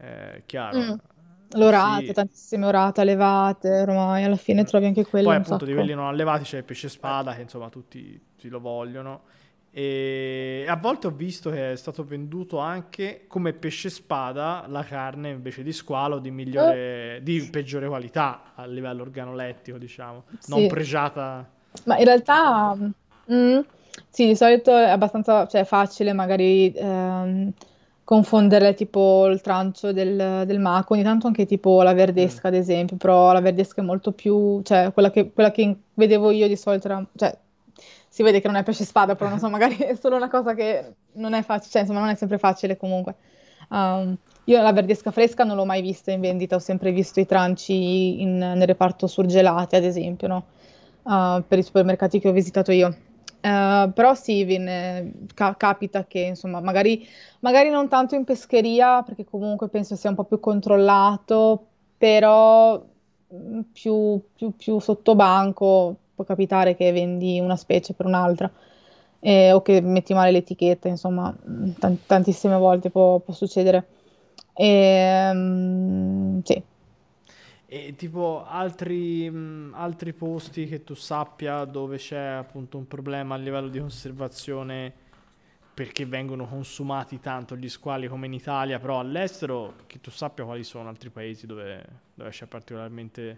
eh, chiaro. Mm. L'orata, sì. tantissime orate allevate, ormai alla fine mm. trovi anche quelle. Poi appunto sacco. di quelli non allevati c'è il pesce spada che insomma tutti, tutti lo vogliono. E a volte ho visto che è stato venduto anche come pesce spada la carne invece di squalo di, migliore, eh. di peggiore qualità a livello organolettico, diciamo, sì. non pregiata. Ma in realtà, mh, mm, sì, di solito è abbastanza cioè, facile magari ehm, confondere tipo il trancio del, del maco, ogni tanto anche tipo la verdesca mm. ad esempio, però la verdesca è molto più, cioè quella che, quella che vedevo io di solito era, cioè si vede che non è pesce spada, però non so, magari è solo una cosa che non è facile, cioè insomma non è sempre facile comunque. Um, io la verdesca fresca non l'ho mai vista in vendita, ho sempre visto i tranci in, nel reparto surgelati ad esempio, no? Uh, per i supermercati che ho visitato io eh, però sì, viene, ca- capita che insomma, magari, magari, non tanto in pescheria, perché comunque penso sia un po' più controllato, però mm, più, più, più sotto banco può capitare che vendi una specie per un'altra eh, o che metti male l'etichetta, insomma, mm, tant- tantissime volte può, può succedere. E, um, sì. E tipo altri, mh, mm, altri posti che tu sappia dove c'è appunto un problema a livello di conservazione perché vengono consumati tanto gli squali come in Italia, però all'estero che tu sappia quali sono altri paesi dove, dove c'è particolarmente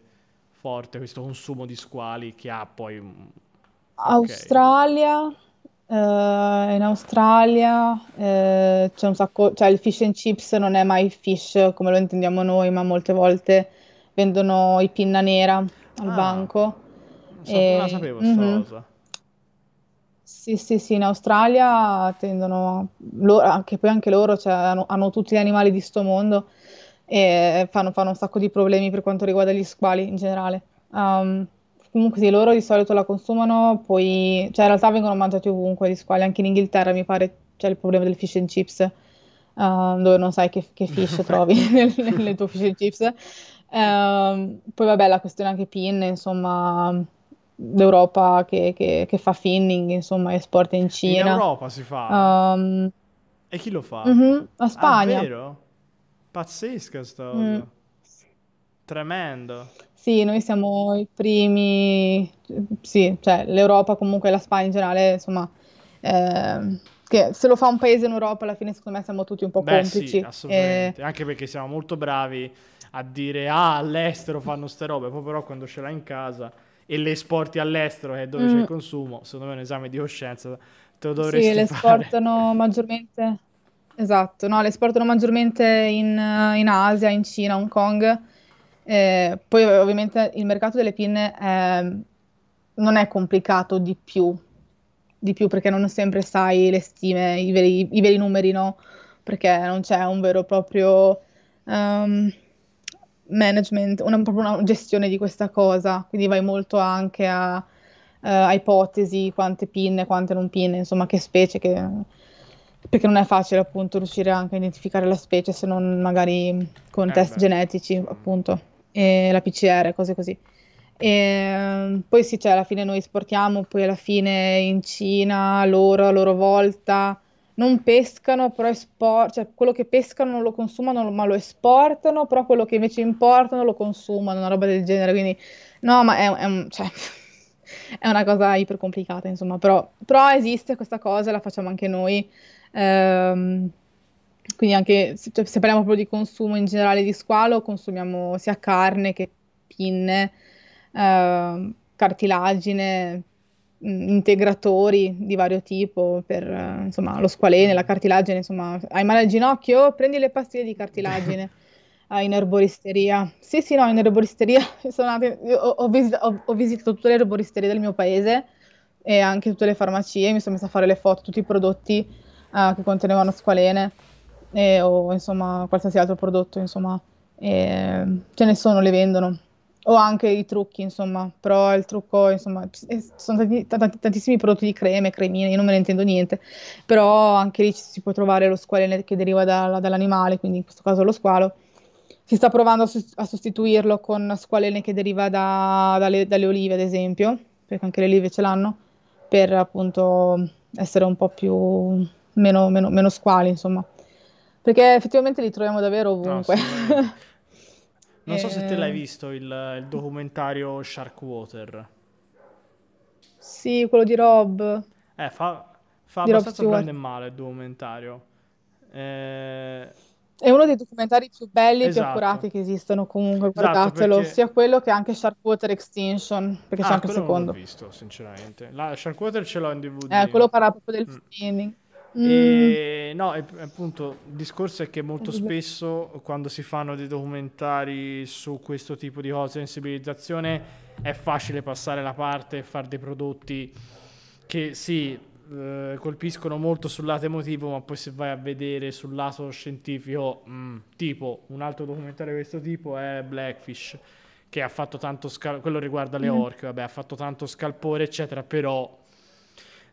forte questo consumo di squali che ha poi... Okay. Australia, eh, in Australia uh, c'è un sacco, cioè il fish and chips non è mai fish come lo intendiamo noi, ma molte volte vendono i pinna nera al ah, banco. So, e... Non la sapevo mm-hmm. cosa. Sì, sì, sì, in Australia tendono, loro, anche poi anche loro cioè, hanno, hanno, tutti gli animali di sto mondo e fanno, fanno, un sacco di problemi per quanto riguarda gli squali in generale. Um, comunque sì, loro di solito la consumano, poi, cioè in realtà vengono mangiati ovunque gli squali, anche in Inghilterra mi pare c'è il problema del fish and chips, uh, dove non sai che, che fish trovi ecco. nel, nelle tue fish and chips. Eh, poi vabbè la questione anche PIN, insomma, l'Europa che, che, che fa finning, insomma, esporta in Cina. In Europa si fa. Um, e chi lo fa? Uh-huh, a Spagna. Ah, vero? Pazzesca storia. Mm. cosa. Mm. Tremendo. Sì, noi siamo i primi, sì, cioè l'Europa comunque, la Spagna in generale, insomma, eh, che se lo fa un paese in Europa alla fine secondo me siamo tutti un po' Beh, complici. Sì, assolutamente, eh... anche perché siamo molto bravi a dire ah all'estero fanno ste robe, poi però quando ce l'hai in casa e le esporti all'estero che è dove mm. c'è il mm. consumo, secondo me è un esame di coscienza te lo dovresti fare. sì, le esportano maggiormente esatto, no, le esportano maggiormente in, eh, in Asia, in Cina, Hong Kong eh, poi ovviamente il mercato delle pinne è, non è complicato di più di più perché non sempre sai le stime, i veri, i veri numeri no perché non c'è un vero e proprio um, management, una, proprio una gestione di questa cosa, quindi vai molto anche a, uh, a ipotesi, quante pinne, quante non pinne, insomma che specie, che... perché non è facile appunto riuscire anche a identificare la specie se non magari con eh test beh. genetici appunto, e la PCR, cose così. E ehm, poi sì, cioè alla fine noi esportiamo, poi alla fine in Cina loro a loro volta non pescano, però esportano, cioè quello che pescano non lo consumano, ma lo esportano, però quello che invece importano lo consumano, una roba del genere. Quindi, no, ma è, è, un, cioè, è una cosa ipercomplicata, insomma, però, però, esiste questa cosa, la facciamo anche noi. Ehm, quindi anche se, cioè, se, parliamo proprio di consumo in generale di squalo, consumiamo sia carne che pinne, ehm, cartilagine, integratori di vario tipo per eh, insomma, lo squalene, la mm. cartilagine, insomma, hai male al ginocchio, prendi le pastiglie di cartilagine. in erboristeria. Sì, sì, no, in erboristeria andata, ho, ho, visit, ho, ho, visitato tutte le erboristerie del mio paese e anche tutte le farmacie, mi sono messa a fare le foto, tutti i prodotti uh, che contenevano squalene e, o insomma qualsiasi altro prodotto, insomma, e, ce ne sono, le vendono o anche i trucchi, insomma, però il trucco, insomma, eh, sono tanti, tanti, tantissimi prodotti di creme, cremine, io non me ne intendo niente, però anche lì si può trovare lo squalene che deriva da, dall'animale, quindi in questo caso lo squalo. Si sta provando a, sostituirlo con squalene che deriva da, dalle, dalle, olive, ad esempio, perché anche le olive ce l'hanno, per appunto essere un po' più meno, meno, meno squali, insomma. Perché effettivamente li troviamo davvero ovunque. No, Non so se te l'hai ehm. visto il, il documentario Sharkwater. Sì, quello di Rob. Eh, fa, fa abbastanza Rob grande male il documentario. Eh... È uno dei documentari più belli e esatto. più accurati che esistono comunque, esatto, guardatelo, perché... sia quello che anche Sharkwater Extinction, perché ah, c'è anche il secondo. non l'ho visto, sinceramente. La Sharkwater ce l'ho in DVD. Eh, quello parla proprio del mm. Filming. Mm. E, no, e, appunto, il discorso è che molto esatto. spesso quando si fanno dei documentari su questo tipo di cose, sensibilizzazione, è facile passare la parte e fare dei prodotti che sì, eh, colpiscono molto sul lato emotivo, ma poi se vai a vedere sul lato scientifico, mh, mm, tipo un altro documentario di questo tipo è Blackfish, che ha fatto tanto scal- quello riguarda le mm. orche, vabbè, ha fatto tanto scalpore, eccetera, però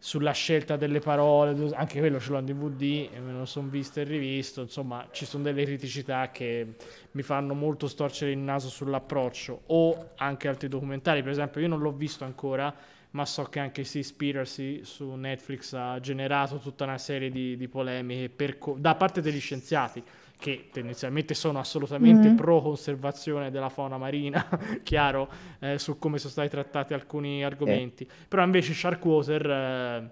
sulla scelta delle parole, anche quello ce l'ho in DVD e eh, me lo sono visto e rivisto, insomma ci sono delle criticità che mi fanno molto storcere il naso sull'approccio o anche altri documentari, per esempio io non l'ho visto ancora, ma so che anche Seaspiracy su Netflix ha generato tutta una serie di, di polemiche per, da parte degli scienziati che tendenzialmente sono assolutamente mm-hmm. pro conservazione della fauna marina, chiaro, eh, su come sono stati trattati alcuni argomenti. Eh. Però invece Sharkwater, eh,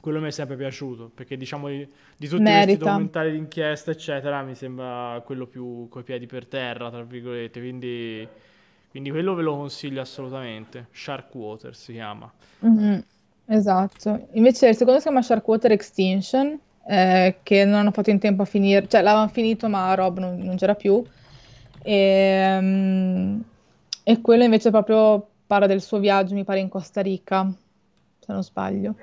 quello mi è sempre piaciuto, perché diciamo di, di tutti Merita. questi documentari d'inchiesta, eccetera, mi sembra quello più coi piedi per terra, tra virgolette, quindi... Quindi quello ve lo consiglio assolutamente. Sharkwater si chiama. Mm-hmm. Esatto. Invece il secondo si chiama Sharkwater Extinction eh, che non hanno fatto in tempo a finire, cioè l'avevano finito ma Rob non, non c'era più. E, um, e, quello invece proprio parla del suo viaggio, mi pare in Costa Rica, se non sbaglio,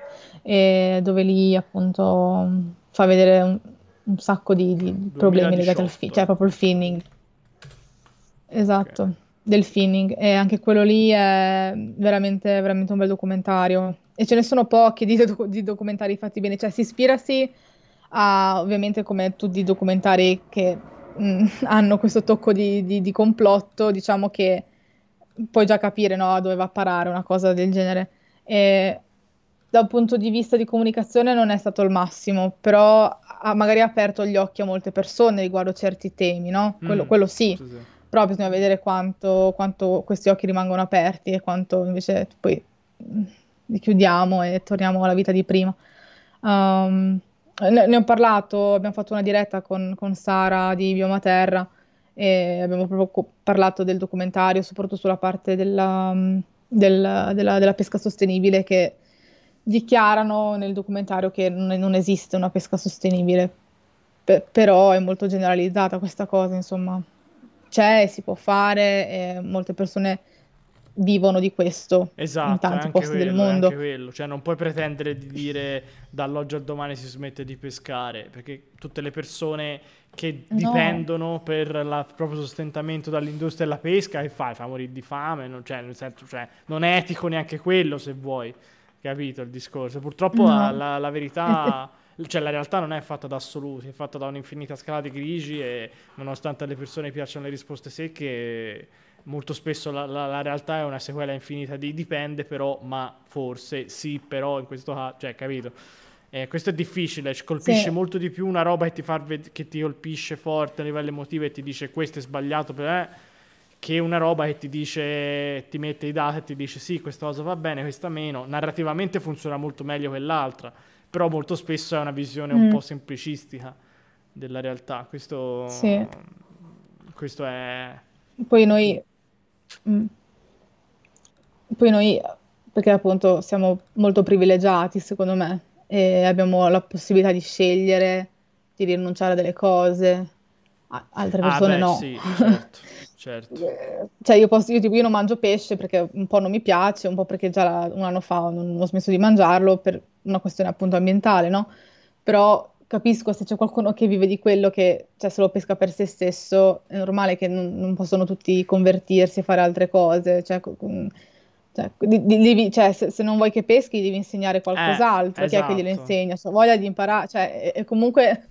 e dove lì appunto fa vedere un, un sacco di, di problemi legati al film, cioè proprio il finning. Esatto. Okay del finning e anche quello lì è veramente, veramente un bel documentario e ce ne sono pochi di, doc- di documentari fatti bene, cioè si ispira sì ha ovviamente come tutti i documentari che mh, mm, hanno questo tocco di, di, di, complotto, diciamo che puoi già capire no, dove va a parare una cosa del genere. E, da un punto di vista di comunicazione non è stato il massimo, però ha magari aperto gli occhi a molte persone riguardo certi temi, no? Quello, mm, quello sì. sì, sì. Però bisogna vedere quanto, quanto, questi occhi rimangono aperti e quanto invece poi mm, li chiudiamo e torniamo alla vita di prima. Um, ne, ne ho parlato, abbiamo fatto una diretta con, con Sara di Biomaterra e abbiamo proprio co- parlato del documentario, soprattutto sulla parte della, mm, del, della, della pesca sostenibile che dichiarano nel documentario che non, non esiste una pesca sostenibile, P- però è molto generalizzata questa cosa, insomma, c'è, si può fare, molte persone vivono di questo esatto, in tanti posti quello, del mondo. Anche quello. Cioè, non puoi pretendere di dire dall'oggi al domani si smette di pescare, perché tutte le persone che no. dipendono per il proprio sostentamento dall'industria della pesca, che fai? Fa morire di fame, non, cioè, senso, cioè, non è etico neanche quello, se vuoi. Capito il discorso? Purtroppo no. la, la verità... cioè la realtà non è fatta da assoluti, è fatta da un'infinita scala di grigi e nonostante alle persone piacciono le risposte secche, molto spesso la, la, la, realtà è una sequela infinita di dipende però, ma forse sì, però in questo caso, cioè capito? Eh, questo è difficile, ci colpisce sì. molto di più una roba che ti, ved- che ti, colpisce forte a livello emotivo e ti dice questo è sbagliato per me, che una roba che ti dice, ti mette i dati e ti dice sì, questa cosa va bene, questa meno. Narrativamente funziona molto meglio quell'altra, però molto spesso è una visione mm. un po' semplicistica della realtà. Questo, sì. questo è... Poi noi Mm. Poi noi, perché appunto siamo molto privilegiati, secondo me, e abbiamo la possibilità di scegliere, di rinunciare a delle cose, a- altre Ah, persone beh, no. sì, certo, certo. Cioè io, posso, io, tipo, io non mangio pesce perché un po' non mi piace, un po' perché già la- un anno fa non ho smesso di mangiarlo per una questione appunto ambientale, no? Però capisco se c'è qualcuno che vive di quello che cioè, se lo pesca per se stesso, è normale che non, non possono tutti convertirsi e fare altre cose. Cioè, cioè, di, di, devi, cioè se, se, non vuoi che peschi, devi insegnare eh, qualcos'altro. Eh, Chi esatto. è che glielo esatto. insegna? Cioè, voglia di imparare, cioè, e, comunque.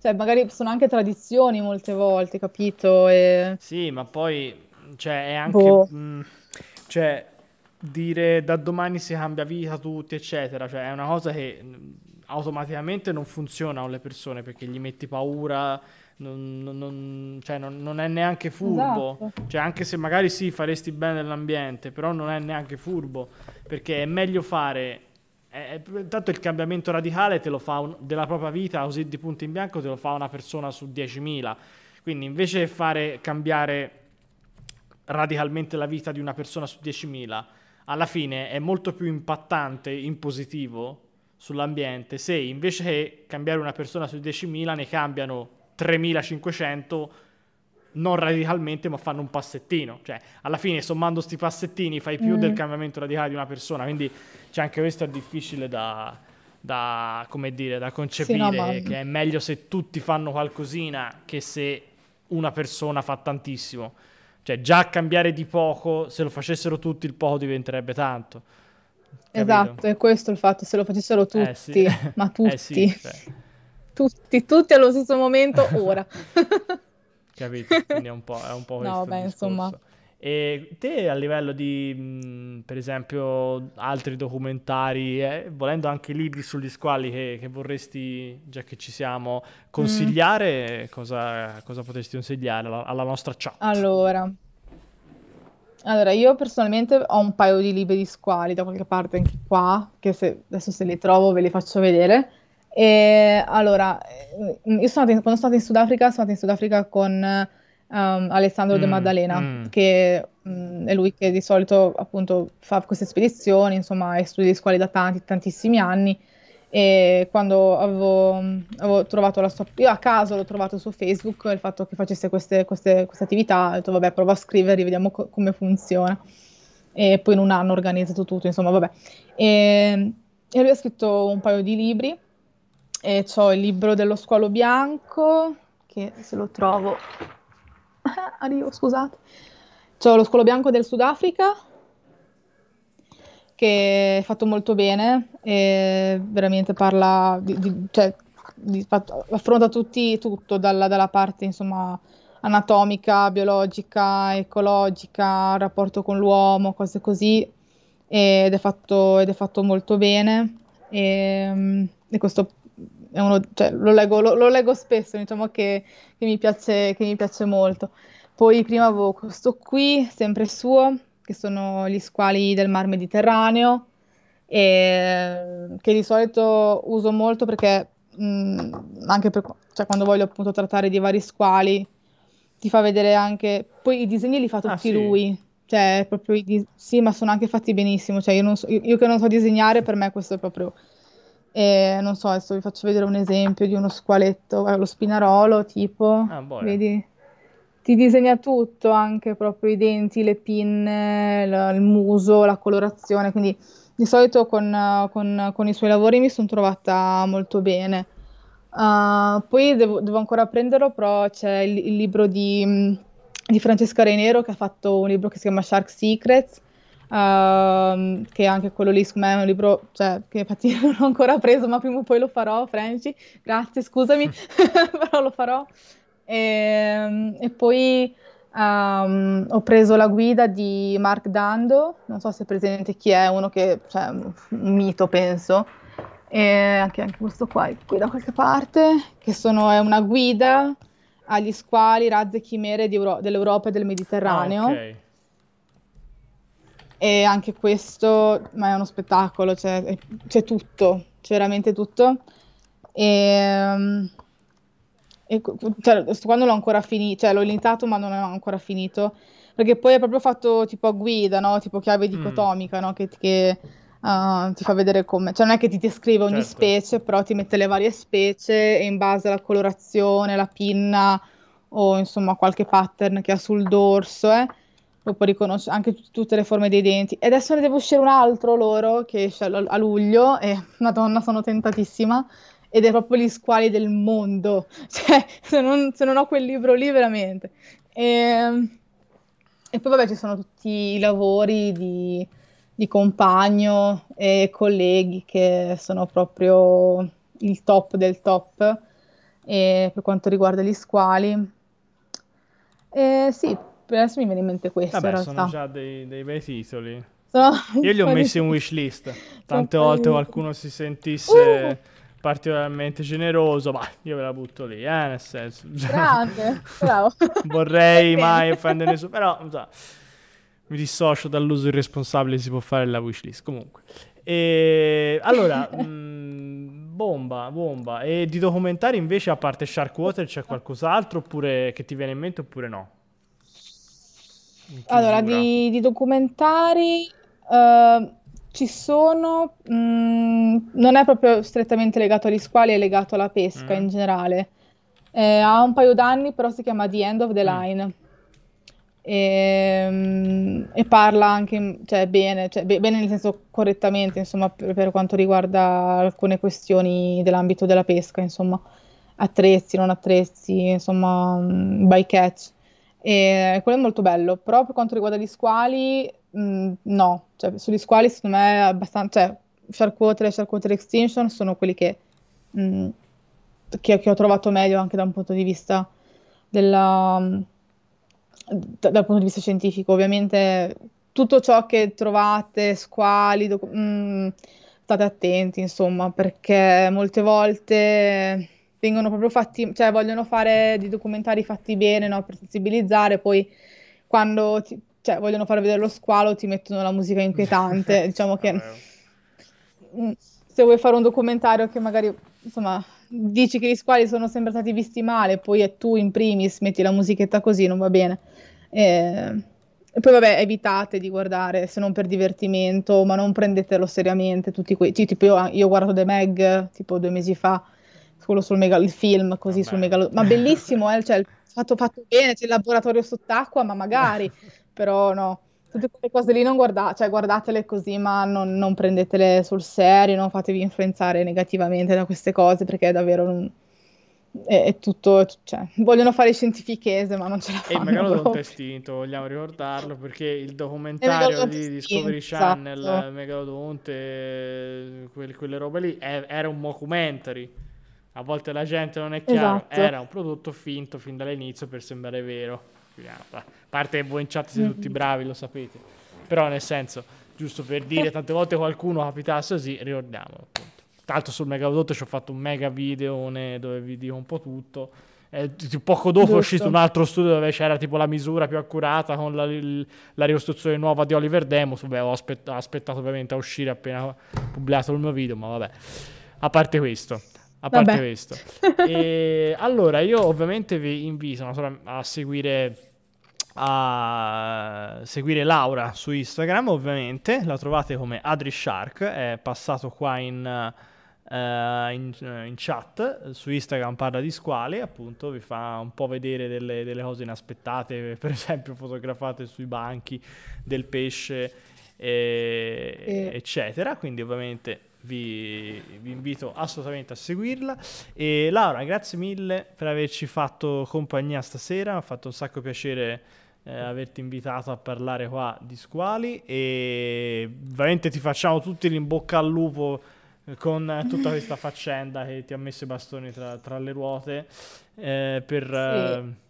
Cioè, magari sono anche tradizioni molte volte, capito? E... Sì, ma poi cioè, è anche. Boh. Mh, mm, cioè, dire da domani si cambia vita tutti, eccetera. Cioè, è una cosa che mm, automaticamente non funzionano le persone perché gli metti paura, non, non, cioè non, non è neanche furbo, esatto. cioè anche se magari sì faresti bene nell'ambiente, però non è neanche furbo perché è meglio fare... È, tanto il cambiamento radicale te lo fa un, della propria vita, così di punto in bianco, te lo fa una persona su 10.000. Quindi invece di fare cambiare radicalmente la vita di una persona su 10.000, alla fine è molto più impattante in positivo sull'ambiente. Se invece che cambiare una persona su 10.000 ne cambiano 3.500 non radicalmente ma fanno un passettino cioè alla fine sommando questi passettini fai più mm. del cambiamento radicale di una persona quindi c'è cioè, anche questo è difficile da, da come dire da concepire sì, no, che è meglio se tutti fanno qualcosina che se una persona fa tantissimo cioè già cambiare di poco se lo facessero tutti il poco diventerebbe tanto Esatto, è questo il fatto, se lo facessero tutti, eh, sì. ma eh, tutti, eh, sì, cioè. tutti, tutti allo stesso momento, ora. Capito? Quindi è un po', è un po no, beh, insomma. E te a livello di, mh, mm, per esempio, altri documentari, eh, volendo anche libri sugli squali che, che vorresti, già che ci siamo, mm. consigliare, mm. cosa, cosa potresti consigliare alla, alla nostra chat? Allora, allora, io personalmente ho un paio di libri di squali da qualche parte anche qua, che se, adesso se li trovo ve li faccio vedere. E allora, eh, io sono in, quando sono stata in Sudafrica, sono stata in Sudafrica con um, Alessandro mm, De Maddalena, mm. che um, è lui che di solito appunto fa queste spedizioni, insomma, e studia gli squali da tanti, tantissimi anni e quando avevo, avevo, trovato la sua... Io a caso l'ho trovato su Facebook, il fatto che facesse queste, queste, queste attività, ho detto vabbè provo a scriverli, vediamo co- come funziona. E poi in un anno ho organizzato tutto, insomma vabbè. E, e lui ha scritto un paio di libri, e ho il libro dello squalo bianco, che se lo trovo... Arrivo, scusate. C'ho lo squalo bianco del Sudafrica, che è fatto molto bene, e veramente parla di, di, cioè, di, affronta tutti, tutto dalla, dalla parte insomma, anatomica, biologica, ecologica, rapporto con l'uomo, cose così ed è fatto, ed è fatto molto bene e, ehm, e questo uno, cioè, lo, leggo, lo, lo, leggo, spesso, diciamo che, che, mi piace, che mi piace molto. Poi prima avevo questo qui, sempre suo, che sono gli squali del Mar Mediterraneo, e, che di solito uso molto perché mh, mm, anche per, cioè, quando voglio appunto trattare di vari squali ti fa vedere anche, poi i disegni li fa tutti ah, sì. lui, cioè proprio i dis- sì ma sono anche fatti benissimo, cioè io, so, io, io che non so disegnare per me questo è proprio... E non so, adesso vi faccio vedere un esempio di uno squaletto, eh, lo spinarolo tipo, ah, boh, eh. vedi? Ti disegna tutto, anche proprio i denti, le pinne, il, il muso, la colorazione, quindi di solito con, con, con i suoi lavori mi sono trovata molto bene. Uh, poi devo, devo, ancora prenderlo, però c'è il, il libro di, di, Francesca Renero che ha fatto un libro che si chiama Shark Secrets, uh, che anche quello lì secondo me è un libro cioè, che infatti non ho ancora preso, ma prima o poi lo farò, Franci, grazie, scusami, però lo farò. E, ehm, e poi Um, ho preso la guida di Mark Dando, non so se è presente chi è, uno che, cioè, un mito penso, e anche, anche questo qua è qui da qualche parte, che sono, è una guida agli squali, razze e chimere dell'Europa e del Mediterraneo. Ah, okay. E anche questo, ma è uno spettacolo, cioè, c'è, tutto, c'è veramente tutto. E, um, cioè, qua non l'ho ancora finito, cioè l'ho iniziato ma non l'ho ancora finito, perché poi è proprio fatto tipo a guida, no? Tipo chiave mm. dicotomica, mm. no? Che, che uh, ti fa vedere come, cioè non è che ti descrive ogni certo. specie, però ti mette le varie specie e in base alla colorazione, la pinna o insomma qualche pattern che ha sul dorso, eh? Lo puoi riconoscere anche t- tutte le forme dei denti. E adesso ne devo uscire un altro loro che esce a luglio e Madonna, sono tentatissima ed è proprio gli squali del mondo. Cioè, se non, se non ho quel libro lì, veramente. E, ehm, e, poi, vabbè, ci sono tutti i lavori di, di compagno e colleghi che sono proprio il top del top e eh, per quanto riguarda gli squali. Eh, sì, adesso mi viene in mente questo. Vabbè, sono già dei, dei bei titoli. So, Io li ho messi in wishlist. Tante volte qualcuno si sentisse uh! particolarmente generoso, ma io ve la butto lì, eh, nel senso. Grande, bravo. Vorrei mai offendere nessuno, però so, mi dissocio dall'uso irresponsabile si può fare la wishlist, comunque. E, allora, mh, mm, bomba, bomba. E di documentari invece, a parte Sharkwater, c'è qualcos'altro oppure che ti viene in mente oppure no? Allora, di, di documentari... Uh ci sono, mh, mm, non è proprio strettamente legato agli squali, è legato alla pesca mm. in generale. Eh, ha un paio d'anni, però si chiama The End of the mm. Line. Mm. E, mh, e, parla anche cioè, bene, cioè, be- bene nel senso correttamente, insomma, per, per, quanto riguarda alcune questioni dell'ambito della pesca, insomma, attrezzi, non attrezzi, insomma, mh, mm, bycatch. E quello è molto bello, però per quanto riguarda gli squali, mh, mm, no, cioè, sugli squali secondo me è abbastanza, cioè Sharkwater e Sharkwater Extinction sono quelli che, mh, mm, che, che, ho trovato meglio anche da un punto di vista della, da, mm, dal punto di vista scientifico, ovviamente tutto ciò che trovate, squali, docu- mh, state attenti insomma, perché molte volte vengono proprio fatti, cioè vogliono fare dei documentari fatti bene, no? Per sensibilizzare, poi quando ti, cioè, vogliono far vedere lo squalo ti mettono la musica inquietante, diciamo che... Mm, se vuoi fare un documentario che magari, insomma, dici che gli squali sono sempre stati visti male, poi è tu in primis, metti la musichetta così, non va bene. E... Eh, e poi vabbè, evitate di guardare se non per divertimento, ma non prendetelo seriamente. Tutti quei... tipo, io, ah, io ho guardato The Meg tipo due mesi fa, solo sul megal- il film così Vabbè. Ah, sul megalodon, ma bellissimo, eh, cioè, fatto, fatto bene, c'è il laboratorio sott'acqua, ma magari, però no. Tutte quelle cose lì non guardate, cioè, guardatele così, ma non, non, prendetele sul serio, non fatevi influenzare negativamente da queste cose, perché è davvero un... è, è, tutto, cioè, vogliono fare scientifichese, ma non ce la fanno. E magari Megalodon è estinto, vogliamo ricordarlo, perché il documentario di Discovery estinto, Channel, il Megalodonte, quel, quelle robe lì, è, era un mockumentary a volte la gente non è chiaro, esatto. era un prodotto finto fin dall'inizio per sembrare vero. Ah, a parte che voi in chat siete mm-hmm. tutti bravi, lo sapete. Però nel senso, giusto per dire, eh. tante volte qualcuno capitasse così, ricordiamo appunto. Tanto sul mega prodotto ci ho fatto un mega video dove vi dico un po' tutto. Eh, poco dopo giusto. è uscito un altro studio dove c'era tipo la misura più accurata con la, la ricostruzione nuova di Oliver Demos. Beh, ho aspettato, ho aspettato ovviamente a uscire appena pubblicato il mio video, ma vabbè. A parte questo, a parte Vabbè. questo. E, allora, io ovviamente vi invito a seguire a seguire Laura su Instagram ovviamente la trovate come Adri Shark è passato qua in, uh, in, eh, in, chat su Instagram parla di squali appunto vi fa un po' vedere delle, delle cose inaspettate per esempio fotografate sui banchi del pesce e, e... eccetera quindi ovviamente vi, vi, invito assolutamente a seguirla. E Laura, grazie mille per averci fatto compagnia stasera, mi ha fatto un sacco piacere eh, averti invitato a parlare qua di squali e veramente ti facciamo tutti in bocca al lupo eh, con tutta questa faccenda che ti ha messo i bastoni tra, tra le ruote eh, per... Sì. Eh,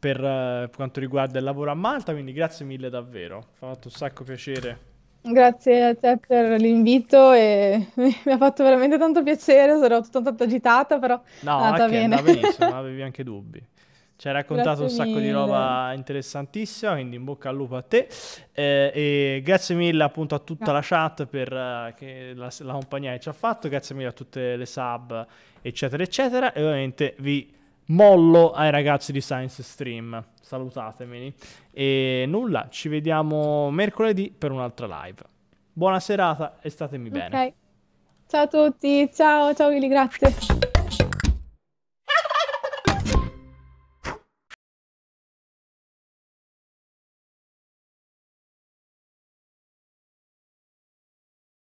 per, per eh, quanto riguarda il lavoro a Malta, quindi grazie mille davvero, mi ha fatto un sacco piacere Grazie a te per l'invito e mi ha fatto veramente tanto piacere, sarò tutta tanto agitata, però No, è ah, andata anche bene. andava benissimo, avevi anche dubbi. Ci hai raccontato Grazie un sacco di roba interessantissima, quindi in bocca al lupo a te. Eh, e grazie mille appunto a tutta la chat per eh, che la, la compagnia che ci ha fatto, grazie mille a tutte le sub, eccetera, eccetera. E ovviamente vi mollo ai ragazzi di Science Stream. Salutatemi. E nulla, ci vediamo mercoledì per un'altra live. Buona serata e statemi okay. bene. Ciao a tutti, ciao, ciao Willy, grazie.